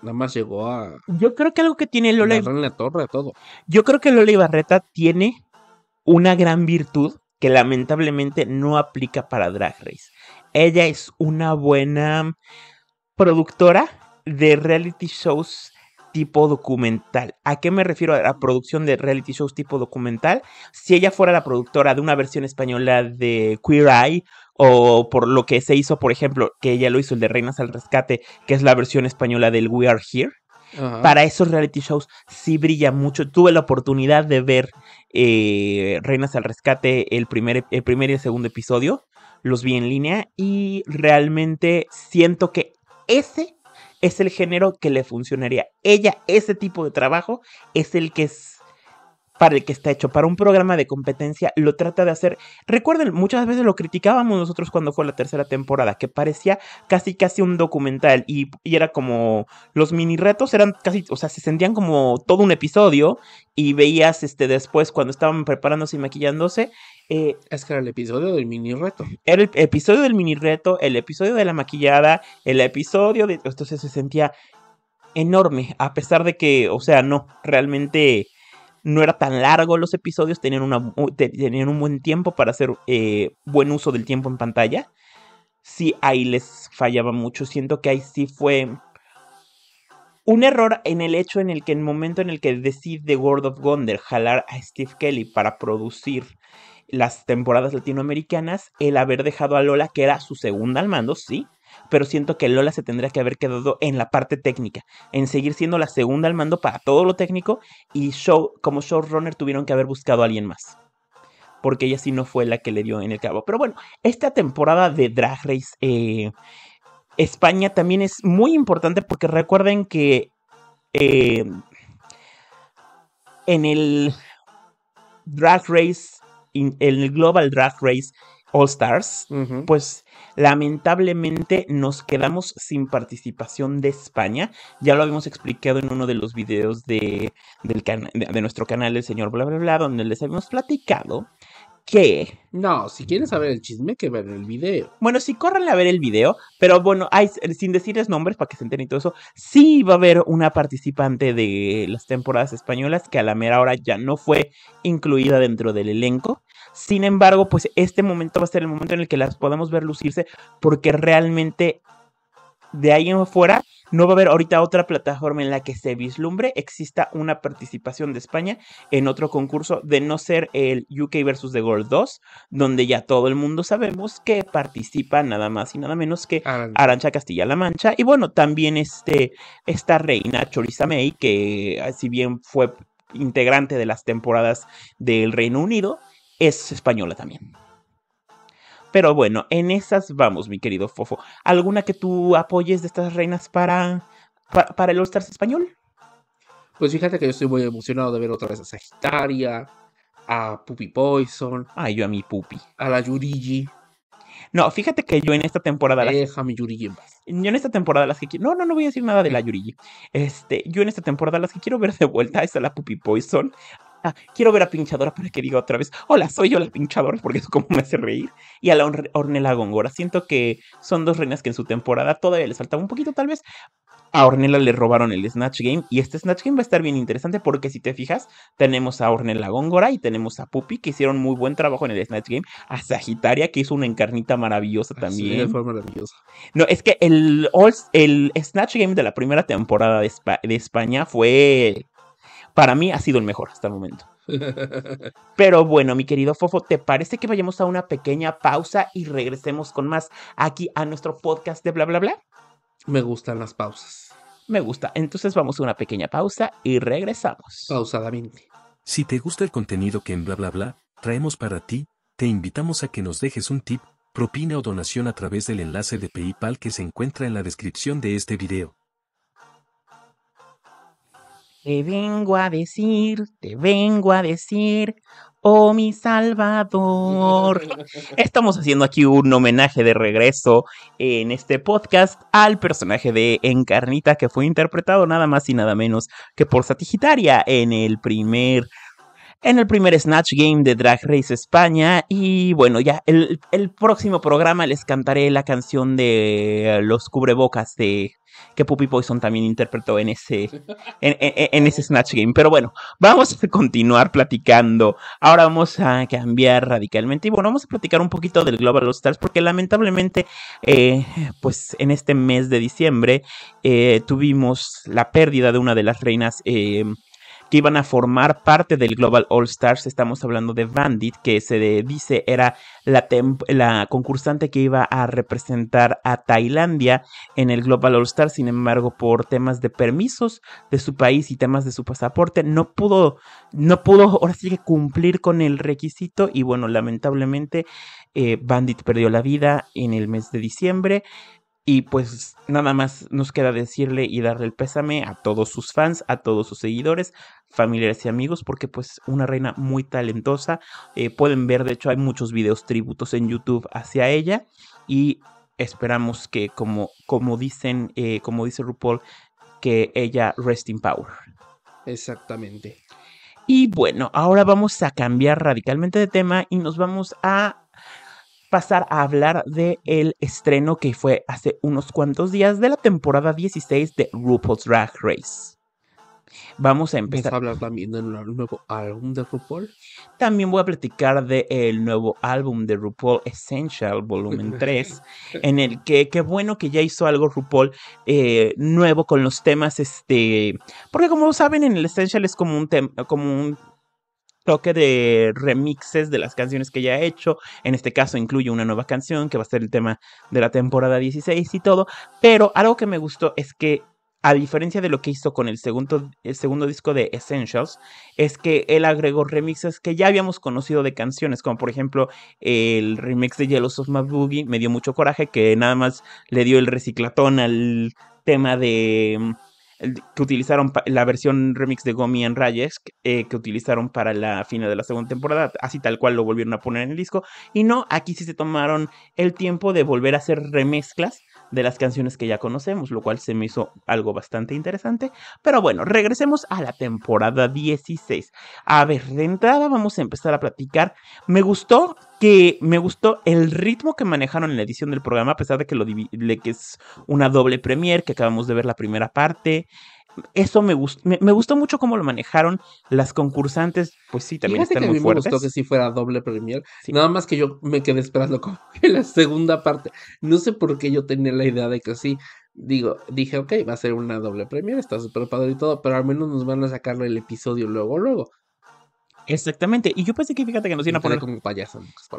nada más llegó a. Yo creo que algo que tiene Lola. En la torre, todo. Yo creo que Lola Ibarreta tiene una gran virtud que lamentablemente no aplica para Drag Race. Ella es una buena productora de reality shows tipo documental. ¿A qué me refiero a la producción de reality shows tipo documental? Si ella fuera la productora de una versión española de Queer Eye o por lo que se hizo, por ejemplo, que ella lo hizo el de Reinas al Rescate, que es la versión española del We Are Here. Para esos reality shows sí brilla mucho. Tuve la oportunidad de ver eh, Reinas al Rescate, el primer, el primer y el segundo episodio. Los vi en línea y realmente siento que ese es el género que le funcionaría. Ella, ese tipo de trabajo, es el que es para el que está hecho, para un programa de competencia, lo trata de hacer. Recuerden, muchas veces lo criticábamos nosotros cuando fue la tercera temporada, que parecía casi casi un documental y, era como los mini retos eran casi, o sea, se sentían como todo un episodio y veías este después cuando estaban preparándose y maquillándose. Eh, es que era el episodio del mini reto. Era el episodio del mini reto, el episodio de la maquillada, el episodio de... Entonces se sentía enorme, a pesar de que, o sea, no, realmente no era tan largo los episodios, tenían, un buen tiempo para hacer eh, buen uso del tiempo en pantalla. Sí, ahí les fallaba mucho. Siento que ahí sí fue un error en el hecho en el que en el momento en el que decide World of Wonder jalar a Steve Kelly para producir las temporadas latinoamericanas, el haber dejado a Lola, que era su segunda al mando, sí, pero siento que Lola se tendría que haber quedado en la parte técnica, en seguir siendo la segunda al mando para todo lo técnico y show, como showrunner tuvieron que haber buscado a alguien más. Porque ella sí no fue la que le dio en el cabo. Pero bueno, esta temporada de Drag Race eh, España también es muy importante porque recuerden que eh, en el Drag Race, en el Global Drag Race All Stars, pues Lamentablemente nos quedamos sin participación de España. Ya lo habíamos explicado en uno de los videos de, nuestro canal El Señor Bla Bla Bla, donde les habíamos platicado qué? No, si quieres saber el chisme, que ver el video. Bueno, sí, corren a ver el video, pero bueno, sin decirles nombres para que se enteren y todo eso, sí va a haber una participante de las temporadas españolas que a la mera hora ya no fue incluida dentro del elenco. Sin embargo, pues este momento va a ser el momento en el que las podemos ver lucirse, porque realmente de ahí en afuera no va a haber ahorita otra plataforma en la que se vislumbre exista una participación de España en otro concurso de no ser el UK versus The Gold 2, donde ya todo el mundo sabemos que participa nada más y nada menos que Arancha Castilla-La Mancha y bueno, también este esta reina Choriza May que ah, si bien fue integrante de las temporadas del Reino Unido, es española también. Pero bueno, en esas vamos, mi querido Fofo. ¿Alguna que tú apoyes de estas reinas para, para, el All Stars español? Pues fíjate que yo estoy muy emocionado de ver otra vez a Sagitaria, a Puppy Poison. Ay, yo a mi Puppy. A la Yurigi. No, fíjate que yo en esta temporada. Déjame Yurigi en paz. Yo en esta temporada las que quiero. No, no, no voy a decir nada de la mm. Yurigi. Este, yo en esta temporada las que quiero ver de vuelta es a la Puppy Poison, Ah, quiero ver a Pinchadora para que diga otra vez, hola, soy yo la Pinchadora, porque eso como me hace reír. Y a la Ornella Góngora. Siento que son dos reinas que en su temporada todavía les faltaba un poquito, tal vez. A Ornella le robaron el Snatch Game y este Snatch Game va a estar bien interesante porque si te fijas, tenemos a Ornella Góngora y tenemos a Pupi que hicieron muy buen trabajo en el Snatch Game, a Sagitaria que hizo una encarnita maravillosa también. Sí, fue maravillosa. No, es que el, el Snatch Game de la primera temporada de España fue para mí ha sido el mejor hasta el momento. Pero bueno, mi querido Fofo, ¿te parece que vayamos a una pequeña pausa y regresemos con más aquí a nuestro podcast de bla bla bla? Me gustan las pausas. Me gusta. Entonces vamos a una pequeña pausa y regresamos. Pausadamente. Si te gusta el contenido que en bla bla bla traemos para ti, te invitamos a que nos dejes un tip, propina o donación a través del enlace de PayPal que se encuentra en la descripción de este video. Te vengo a decir, te vengo a decir, oh mi Salvador. Estamos haciendo aquí un homenaje de regreso en este podcast al personaje de Encarnita que fue interpretado nada más y nada menos que por Satigitaria en el primer en el primer Snatch Game de Drag Race España. Y bueno, ya el, el, próximo programa les cantaré la canción de los cubrebocas de que Puppy Poison también interpretó en ese, en, ese Snatch Game. Pero bueno, vamos a continuar platicando. Ahora vamos a cambiar radicalmente. Y bueno, vamos a platicar un poquito del Global All Stars, porque lamentablemente, eh, pues en este mes de diciembre eh, tuvimos la pérdida de una de las reinas. Eh, que iban a formar parte del Global All Stars. Estamos hablando de Bandit, que se dice era la, concursante que iba a representar a Tailandia en el Global All Stars. Sin embargo, por temas de permisos de su país y temas de su pasaporte, no pudo, no pudo ahora sí que cumplir con el requisito. Y bueno, lamentablemente, eh, Bandit perdió la vida en el mes de diciembre. Y pues nada más nos queda decirle y darle el pésame a todos sus fans, a todos sus seguidores, familiares y amigos, porque pues una reina muy talentosa. Eh, pueden ver, de hecho hay muchos videos tributos en YouTube hacia ella y esperamos que como, como dicen, eh, como dice RuPaul, que ella rest in power. Exactamente. Y bueno, ahora vamos a cambiar radicalmente de tema y nos vamos a pasar a hablar de el estreno que fue hace unos cuantos días de la temporada 16 de RuPaul's Drag Race. Vamos a empezar. a hablar también del nuevo álbum de RuPaul? También voy a platicar del el nuevo álbum de RuPaul Essential Volumen 3, en el que qué bueno que ya hizo algo RuPaul eh, nuevo con los temas, este, porque como saben en el Essential es como un, como un toque de remixes de las canciones que ya ha hecho. En este caso incluye una nueva canción que va a ser el tema de la temporada 16 y todo. Pero algo que me gustó es que, a diferencia de lo que hizo con el segundo, el segundo disco de Essentials, es que él agregó remixes que ya habíamos conocido de canciones, como por ejemplo el remix de Yellow of Mad Boogie, me dio mucho coraje que nada más le dio el reciclatón al tema de que utilizaron la versión remix de Gomi en Rayes eh, que utilizaron para la final de la segunda temporada, así tal cual lo volvieron a poner en el disco. Y no, aquí sí se tomaron el tiempo de volver a hacer remezclas de las canciones que ya conocemos, lo cual se me hizo algo bastante interesante. Pero bueno, regresemos a la temporada 16. A ver, de entrada vamos a empezar a platicar. Me gustó que me gustó el ritmo que manejaron en la edición del programa, a pesar de que, lo que es una doble premier, que acabamos de ver la primera parte. Eso me, gustó, me, gustó mucho cómo lo manejaron las concursantes, pues sí, también están muy fuertes. Me gustó que sí fuera doble premier, nada más que yo me quedé esperando como la segunda parte. No sé por qué yo tenía la idea de que sí, digo, dije, ok, va a ser una doble premier, está súper padre y todo, pero al menos nos van a sacar el episodio luego, luego. Exactamente. Y yo pensé que fíjate que nos iban a poner.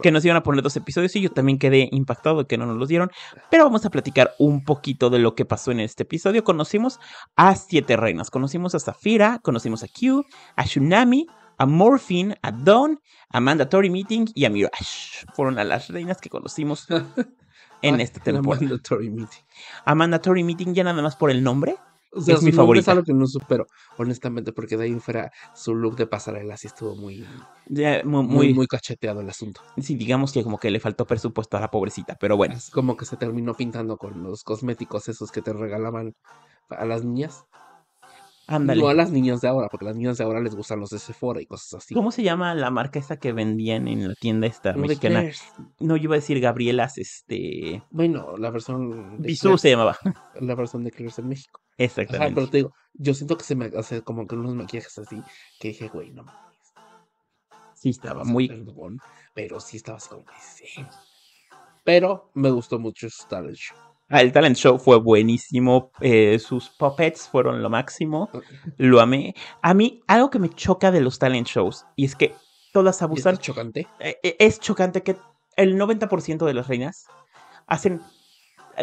que nos iban a poner dos episodios y yo también quedé impactado que no nos los dieron. Pero vamos a platicar un poquito de lo que pasó en este episodio. Conocimos a siete reinas. Conocimos a Zafira, conocimos a Q, a Tsunami, a Morphine, a Dawn, a Mandatory Meeting y a Mirage. Fueron a las reinas que conocimos en este temporada. Mandatory Meeting. A Mandatory Meeting ya nada más por el nombre es mi favorito Es algo que no supero, honestamente, porque de ahí fuera su look de pasarela sí estuvo muy, muy, muy, cacheteado el asunto. Sí, digamos que como que le faltó presupuesto a la pobrecita, pero bueno. Es como que se terminó pintando con los cosméticos esos que te regalaban a las niñas. Ándale. No a las niñas de ahora, porque a las niñas de ahora les gustan los de Sephora y cosas así. ¿Cómo se llama la marca esa que vendían en la tienda esta no No, iba a decir Gabrielas, este... Bueno, la versión... se llamaba. La versión de Claire's en México. Exactamente. pero te digo, yo siento que se me hace como que unos maquillajes así, que dije, güey, no mames. Sí, estaba muy. pero sí estaba así como Pero me gustó mucho su talent show. Ah, el talent show fue buenísimo. Eh, sus puppets fueron lo máximo. Lo amé. A mí, algo que me choca de los talent shows, y es que todas abusan. ¿Es chocante? Eh, eh, es chocante que el 90% de las reinas hacen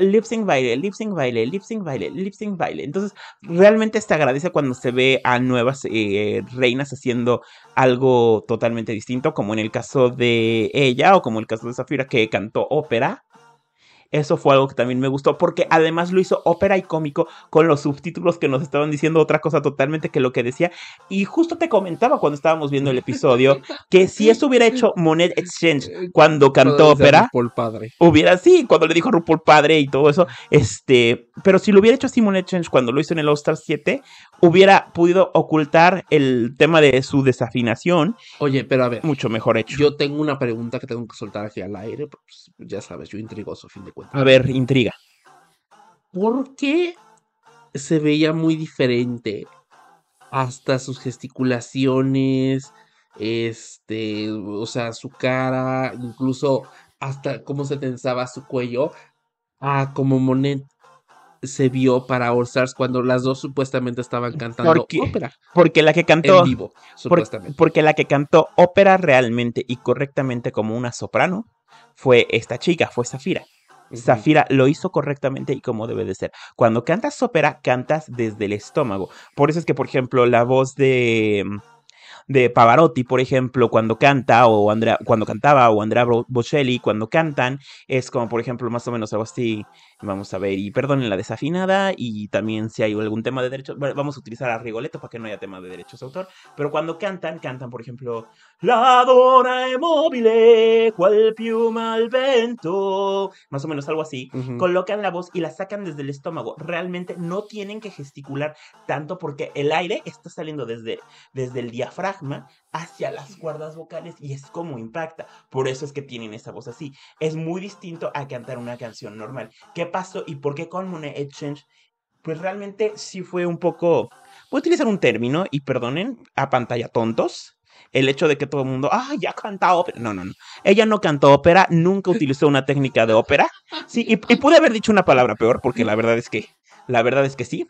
lip sync baile, lip sync baile, lip sync baile, lip baile. Entonces, realmente se agradece cuando se ve a nuevas eh, reinas haciendo algo totalmente distinto, como en el caso de ella o como el caso de Zafira que cantó ópera. Eso fue algo que también me gustó porque además lo hizo ópera y cómico con los subtítulos que nos estaban diciendo otra cosa totalmente que lo que decía. Y justo te comentaba cuando estábamos viendo el episodio que si eso hubiera hecho Monet Exchange eh, cuando cantó ópera, Padre. hubiera sí, cuando le dijo RuPaul Padre y todo eso, este pero si lo hubiera hecho Change cuando lo hizo en el All-Star 7, hubiera podido ocultar el tema de su desafinación. Oye, pero a ver. Mucho mejor hecho. Yo tengo una pregunta que tengo que soltar aquí al aire, pues, ya sabes, yo intrigoso, a fin de cuentas. A ver, intriga. ¿Por qué se veía muy diferente? Hasta sus gesticulaciones, este, o sea, su cara, incluso hasta cómo se tensaba su cuello, a como Monet se vio para All cuando las dos supuestamente estaban cantando porque, ópera. Porque la que cantó. En vivo, supuestamente. porque la que cantó ópera realmente y correctamente como una soprano fue esta chica, fue Zafira. Zafira lo hizo correctamente y como debe de ser. Cuando cantas ópera, cantas desde el estómago. Por eso es que, por ejemplo, la voz de de Pavarotti, por ejemplo, cuando canta, o Andrea, cuando cantaba, o Andrea Bocelli, cuando cantan, es como, por ejemplo, más o menos algo así, Vamos a ver, y perdonen la desafinada, y también si hay algún tema de derechos, bueno, vamos a utilizar a Rigoletto para que no haya tema de derechos de autor, pero cuando cantan, cantan, por ejemplo, La dona de cual piuma al vento, más o menos algo así, colocan la voz y la sacan desde el estómago, realmente no tienen que gesticular tanto porque el aire está saliendo desde, desde el diafragma hacia las cuerdas vocales y es como impacta, por eso es que tienen esa voz así, es muy distinto a cantar una canción normal, que pasó y por qué con Monet Exchange, pues realmente sí fue un poco... Voy a utilizar un término y perdonen a pantalla tontos, el hecho de que todo el mundo, ah, ya canta ópera. No, no, no. Ella no cantó ópera, nunca utilizó una técnica de ópera. Sí, y, pude haber dicho una palabra peor, porque la verdad es que, la verdad es que sí.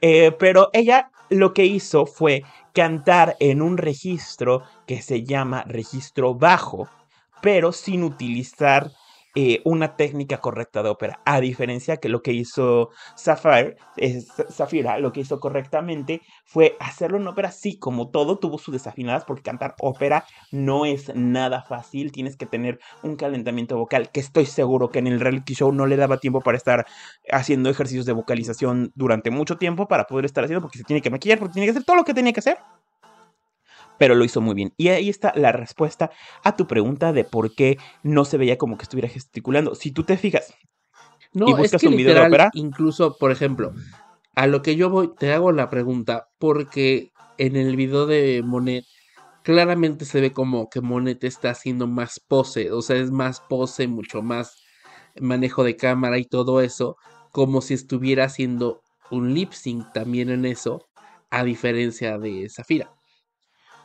Eh, pero ella lo que hizo fue cantar en un registro que se llama registro bajo, pero sin utilizar eh, una técnica correcta de ópera, a diferencia que lo que hizo Sapphire, lo que hizo correctamente fue hacerlo en ópera, sí, como todo tuvo sus desafinadas, porque cantar ópera no es nada fácil, tienes que tener un calentamiento vocal, que estoy seguro que en el reality show no le daba tiempo para estar haciendo ejercicios de vocalización durante mucho tiempo para poder estar haciendo, porque se tiene que maquillar, porque tiene que hacer todo lo que tenía que hacer pero lo hizo muy bien. Y ahí está la respuesta a tu pregunta de por qué no se veía como que estuviera gesticulando. Si tú te fijas no, y buscas un video ópera. Incluso, por ejemplo, a lo que yo voy, te hago la pregunta, porque en el video de Monet claramente se ve como que Monet está haciendo más pose, o sea, es más pose, mucho más manejo de cámara y todo eso, como si estuviera haciendo un lip sync también en eso, a diferencia de Zafira.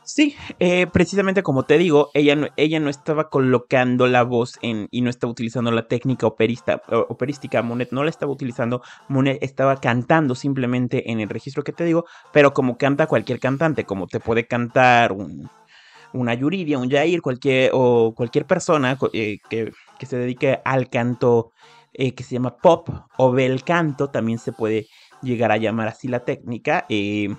Sí, eh, precisamente como te digo, ella no, ella no estaba colocando la voz en, y no estaba utilizando la técnica operista, operística. Monet no la estaba utilizando, Monet estaba cantando simplemente en el registro que te digo, pero como canta cualquier cantante, como te puede cantar un, una Yuridia, un Jair, cualquier, o cualquier persona eh, que, que, se dedique al canto eh, que se llama pop o bel canto, también se puede llegar a llamar así la técnica. Eh,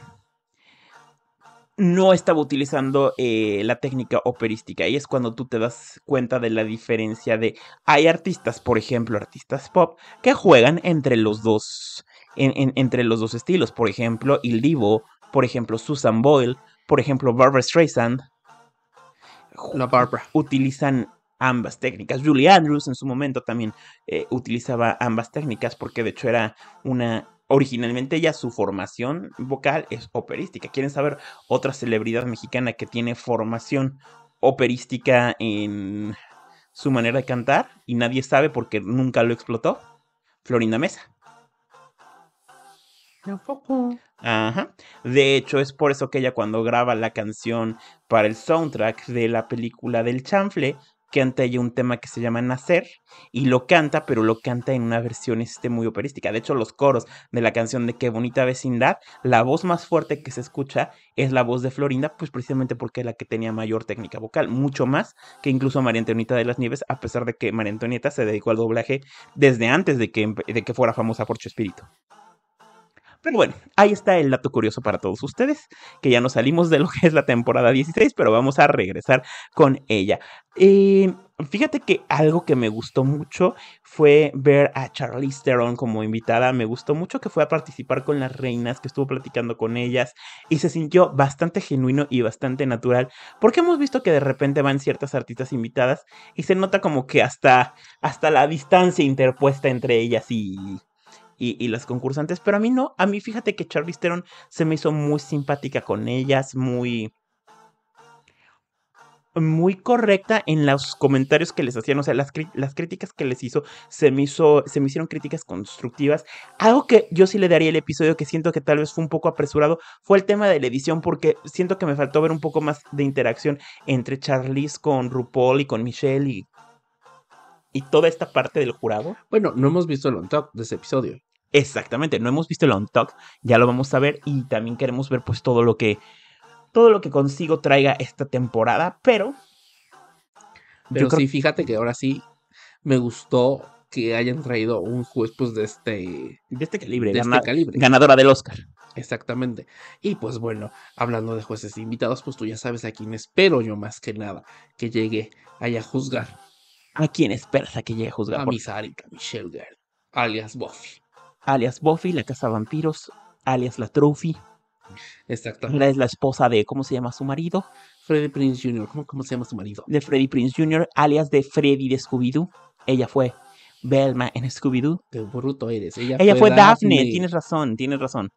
no estaba utilizando eh, la técnica operística. Y es cuando tú te das cuenta de la diferencia de... Hay artistas, por ejemplo, artistas pop, que juegan entre los dos, entre los dos estilos. Por ejemplo, Il Divo, por ejemplo, Susan Boyle, por ejemplo, Barbara Streisand. La Barbara. Utilizan ambas técnicas. Julie Andrews en su momento también eh, utilizaba ambas técnicas porque de hecho era una originalmente ella su formación vocal es operística. ¿Quieren saber otra celebridad mexicana que tiene formación operística en su manera de cantar y nadie sabe porque nunca lo explotó? Florinda Mesa. Ajá. De hecho, es por eso que ella cuando graba la canción para el soundtrack de la película del chanfle, canta ella un tema que se llama Nacer y lo canta, pero lo canta en una versión este, muy operística. De hecho, los coros de la canción de Qué bonita vecindad, la voz más fuerte que se escucha es la voz de Florinda, pues precisamente porque es la que tenía mayor técnica vocal, mucho más que incluso María Antonieta de las Nieves, a pesar de que María Antonieta se dedicó al doblaje desde antes de que, de que fuera famosa por Espíritu. Pero bueno, ahí está el dato curioso para todos ustedes, que ya nos salimos de lo que es la temporada 16, pero vamos a regresar con ella. fíjate que algo que me gustó mucho fue ver a Charlize Theron como invitada. Me gustó mucho que fue a participar con las reinas, que estuvo platicando con ellas y se sintió bastante genuino y bastante natural. Porque hemos visto que de repente van ciertas artistas invitadas y se nota como que hasta, hasta la distancia interpuesta entre ellas y, y, las concursantes, pero a mí no, a mí fíjate que Charlize Theron se me hizo muy simpática con ellas, muy muy correcta en los comentarios que les hacían, o sea, las, las críticas que les hizo se me hizo se me hicieron críticas constructivas. Algo que yo sí le daría el episodio que siento que tal vez fue un poco apresurado fue el tema de la edición porque siento que me faltó ver un poco más de interacción entre Charlize con RuPaul y con Michelle y y toda esta parte del jurado. Bueno, no hemos visto el on top de ese episodio. Exactamente, no hemos visto el On Talk, ya lo vamos a ver y también queremos ver pues todo lo que todo lo que consigo traiga esta temporada, pero pero sí, fíjate que ahora sí me gustó que hayan traído un juez pues de este de este calibre, este ganadora del Oscar. Exactamente. Y pues bueno, hablando de jueces e invitados, pues tú ya sabes a quién espero yo más que nada que llegue allá a juzgar. ¿A quién esperas a que llegue a juzgar? A por... mi Michelle Girl, alias Buffy alias Buffy, la casa de vampiros, alias la Trophy. Exactamente. Ella es la esposa de, ¿cómo se llama su marido? Freddy Prince Jr. ¿Cómo, se llama su marido? De Freddy Prince Jr., alias de Freddy de Scooby-Doo. Ella fue Velma en Scooby-Doo. Qué bruto eres. Ella, fue, Daphne. Tienes razón, tienes razón.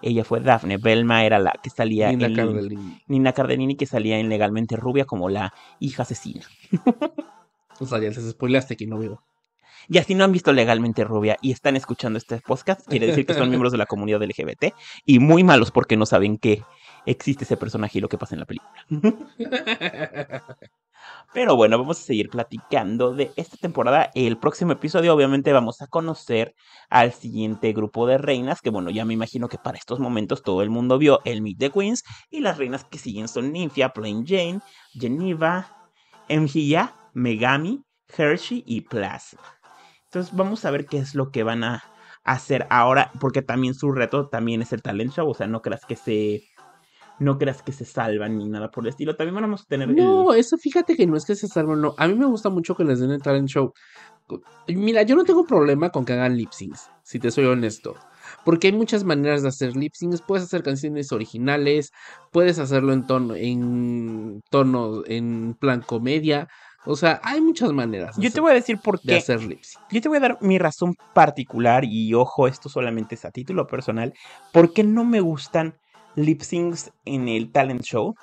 Ella fue Daphne. Velma era la que salía Nina en. Nina Cardellini, que salía ilegalmente Rubia como la hija asesina. o sea, ya les spoilaste que no veo. Y así no han visto legalmente rubia y están escuchando este podcast, quiere decir que son miembros de la comunidad LGBT y muy malos porque no saben que existe ese personaje y lo que pasa en la película. Pero bueno, vamos a seguir platicando de esta temporada. El próximo episodio, obviamente, vamos a conocer al siguiente grupo de reinas. Que bueno, ya me imagino que para estos momentos todo el mundo vio el Meet the Queens. Y las reinas que siguen son Ninfia, Plain Jane, Geneva, Mgia, Megami, Hershey y Plasma. Entonces vamos a ver qué es lo que van a hacer ahora, porque también su reto también es el talent show, o sea, no creas que se no creas que se salvan ni nada por el estilo. También vamos a tener No, eso fíjate que no es que se salvan, no. A mí me gusta mucho que les den el talent show. Mira, yo no tengo problema con que hagan lip syncs, si te soy honesto. Porque hay muchas maneras de hacer lip syncs. Puedes hacer canciones originales, puedes hacerlo en tono, en tono, en plan comedia, o sea, hay muchas maneras. Yo te voy a decir por qué. De hacer lips. Yo te voy a dar mi razón particular y ojo, esto solamente es a título personal. ¿Por qué no me gustan lip syncs en el talent show?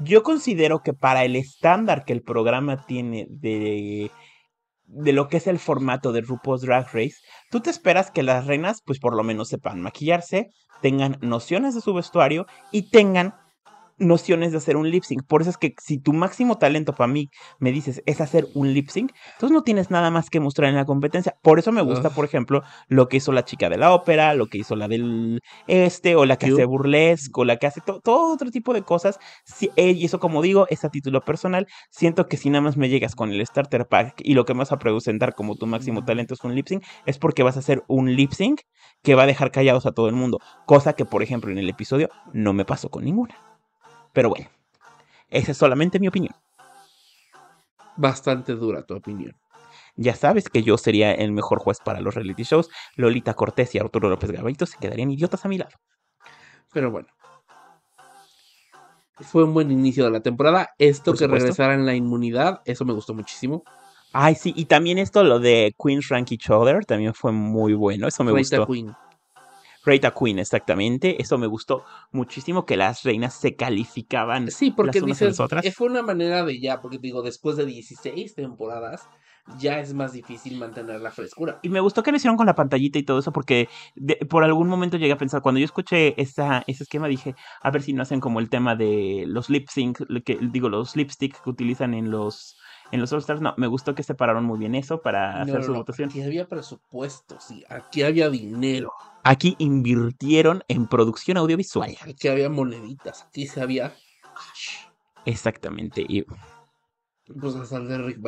Yo considero que para el estándar que el programa tiene de, de lo que es el formato de RuPaul's Drag Race, tú te esperas que las reinas pues por lo menos sepan maquillarse, tengan nociones de su vestuario y tengan nociones de hacer un lip sync. Por eso es que si tu máximo talento para mí me dices es hacer un lip sync, entonces no tienes nada más que mostrar en la competencia. Por eso me gusta, por ejemplo, lo que hizo la chica de la ópera, lo que hizo la del este, o la que hace burlesco, la que hace todo otro tipo de cosas. Si, eh, y eso, como digo, es a título personal. Siento que si nada más me llegas con el starter pack y lo que me vas a presentar como tu máximo talento es un lip sync, es porque vas a hacer un lip sync que va a dejar callados a todo el mundo. Cosa que, por ejemplo, en el episodio no me pasó con ninguna. Pero bueno, esa es solamente mi opinión. Bastante dura tu opinión. Ya sabes que yo sería el mejor juez para los reality shows. Lolita Cortés y Arturo López Garavito se quedarían idiotas a mi lado. Pero bueno. Fue un buen inicio de la temporada. Esto que regresaran la inmunidad, eso me gustó muchísimo. Ay, sí, y también esto, lo de Queens Rank Each también fue muy bueno. Eso me gustó. Rita Queen, exactamente. Eso me gustó muchísimo que las reinas se calificaban. Sí, porque las eh, fue una manera de ya, porque digo, después de 16 temporadas, ya es más difícil mantener la frescura. Y me gustó que lo hicieron con la pantallita y todo eso, porque por algún momento llegué a pensar, cuando yo escuché esa, ese esquema, dije, a ver si no hacen como el tema de los lip sync, digo, los lipsticks que utilizan en los en los All-Stars no, me gustó que separaron muy bien eso para hacer su votación. Aquí había presupuestos sí, aquí había dinero. Aquí invirtieron en producción audiovisual. Aquí había moneditas, aquí se había Exactamente. Pues a el de Rick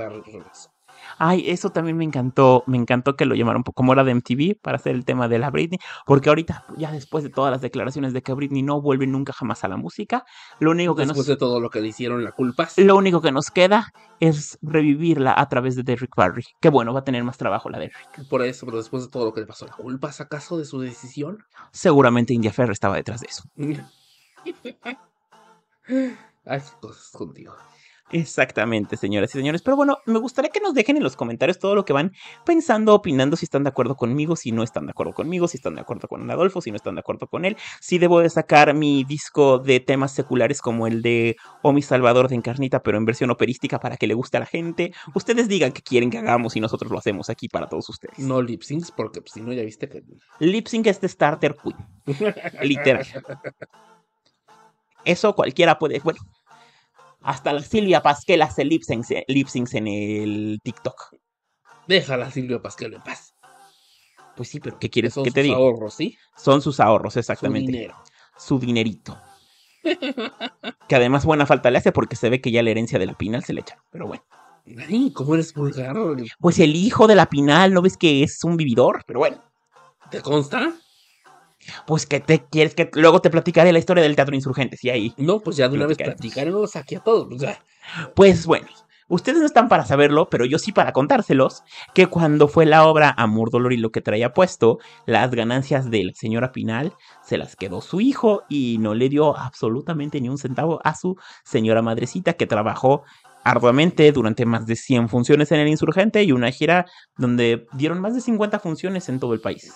Ay, eso también me encantó, me encantó que lo llamaron como era de MTV para hacer el tema de la Britney, porque ahorita, ya después de todas las declaraciones de que Britney no vuelve nunca jamás a la música, lo único que después nos... de todo lo que le hicieron la culpa. Lo único que nos queda es revivirla a través de Derrick Barry, que bueno, va a tener más trabajo la Derrick. Por eso, pero después de todo lo que le pasó, ¿la culpa acaso de su decisión? Seguramente India Ferrer estaba detrás de eso. Ay, cosas contigo. Exactamente, señoras y señores. Pero bueno, me gustaría que nos dejen en los comentarios todo lo que van pensando, opinando, si están de acuerdo conmigo, si no están de acuerdo conmigo, si están de acuerdo con Adolfo, si no están de acuerdo con él, si debo de sacar mi disco de temas seculares como el de O mi Salvador de Encarnita, pero en versión operística para que le guste a la gente. Ustedes digan que quieren que hagamos y nosotros lo hacemos aquí para todos ustedes. No lip syncs, porque pues, si no ya viste que. Lip sync es de Starter Queen. Literal. Eso cualquiera puede. Bueno, hasta la Silvia Pasquel hace lip en el TikTok. Déjala Silvia Pasquel en paz. Pues sí, pero ¿qué quieres que te diga? Son sus ahorros, ¿sí? Son sus ahorros, exactamente. Su dinero. Su dinerito. que además buena falta le hace porque se ve que ya la herencia de la Pinal se le echa. Pero bueno. Ay, ¿cómo eres vulgar? Pues el hijo de la Pinal, ¿no ves que es un vividor? Pero bueno. ¿Te consta? Pues que te quieres que luego te platicaré la historia del Teatro Insurgente sí ahí. No, pues ya de una vez platicaremos aquí a todos. Pues bueno, ustedes no están para saberlo, pero yo sí para contárselos que cuando fue la obra Amor, Dolor y lo que traía puesto, las ganancias de la señora Pinal se las quedó su hijo y no le dio absolutamente ni un centavo a su señora madrecita que trabajó arduamente durante más de 100 funciones en el insurgente y una gira donde dieron más de 50 funciones en todo el país.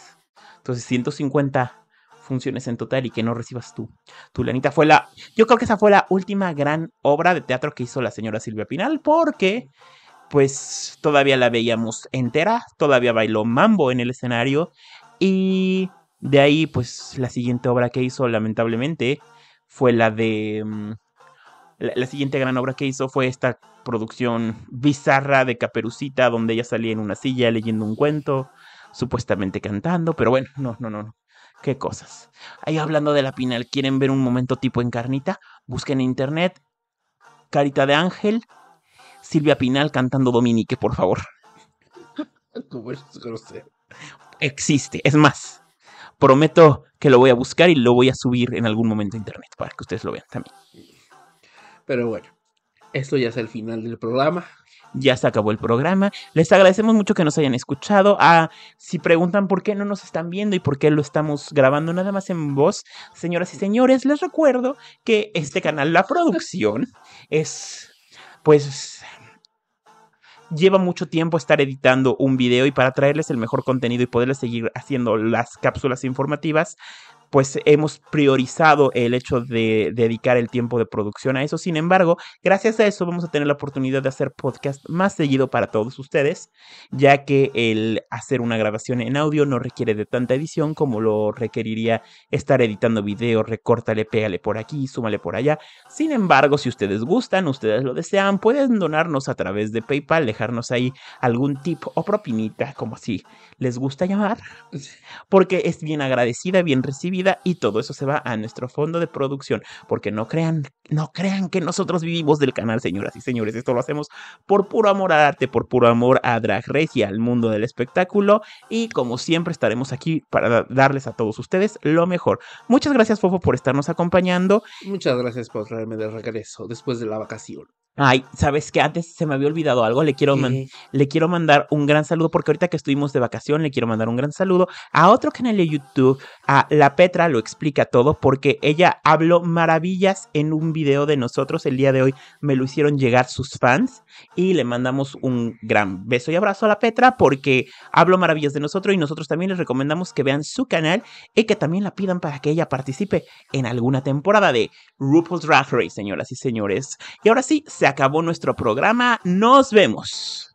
Entonces, 150 funciones en total y que no recibas tú. Tu lanita fue la. Yo creo que esa fue la última gran obra de teatro que hizo la señora Silvia Pinal, porque pues todavía la veíamos entera, todavía bailó mambo en el escenario y de ahí pues la siguiente obra que hizo lamentablemente fue la de... Mm, la, siguiente gran obra que hizo fue esta producción bizarra de Caperucita donde ella salía en una silla leyendo un cuento supuestamente cantando, pero bueno, no, no, no, no. Qué cosas. Ahí hablando de la Pinal, ¿quieren ver un momento tipo encarnita? Busquen en internet Carita de Ángel, Silvia Pinal cantando Dominique, por favor. es grosero? Existe, es más. Prometo que lo voy a buscar y lo voy a subir en algún momento a internet para que ustedes lo vean también. Pero bueno, esto ya es el final del programa ya se acabó el programa. Les agradecemos mucho que nos hayan escuchado. Ah, si preguntan por qué no nos están viendo y por qué lo estamos grabando nada más en voz, señoras y señores, les recuerdo que este canal, la producción, es pues lleva mucho tiempo estar editando un video y para traerles el mejor contenido y poderles seguir haciendo las cápsulas informativas, pues hemos priorizado el hecho de dedicar el tiempo de producción a eso. Sin embargo, gracias a eso vamos a tener la oportunidad de hacer podcast más seguido para todos ustedes, ya que el hacer una grabación en audio no requiere de tanta edición como lo requeriría estar editando video, recórtale, pégale por aquí, súmale por allá. Sin embargo, si ustedes gustan, ustedes lo desean, pueden donarnos a través de PayPal, dejarnos ahí algún tip o propinita, como así les gusta llamar, pues, porque es bien agradecida, bien recibida vida y todo eso se va a nuestro fondo de producción, porque no crean, no crean que nosotros vivimos del canal, señoras y señores, esto lo hacemos por puro amor al arte, por puro amor a Drag Race y al mundo del espectáculo y como siempre estaremos aquí para darles a todos ustedes lo mejor. Muchas gracias Fofo por estarnos acompañando. Muchas gracias por traerme de regreso después de la vacación. Ay, sabes que antes se me había olvidado algo. Le quiero, le quiero mandar un gran saludo porque ahorita que estuvimos de vacación, le quiero mandar un gran saludo a otro canal de YouTube, a La Petra lo explica todo porque ella habló maravillas en un video de nosotros el día de hoy. Me lo hicieron llegar sus fans y le mandamos un gran beso y abrazo a La Petra porque habló maravillas de nosotros y nosotros también les recomendamos que vean su canal y que también la pidan para que ella participe en alguna temporada de RuPaul's Drag Race, señoras y señores. Y ahora sí, se se acabó nuestro programa. Nos vemos.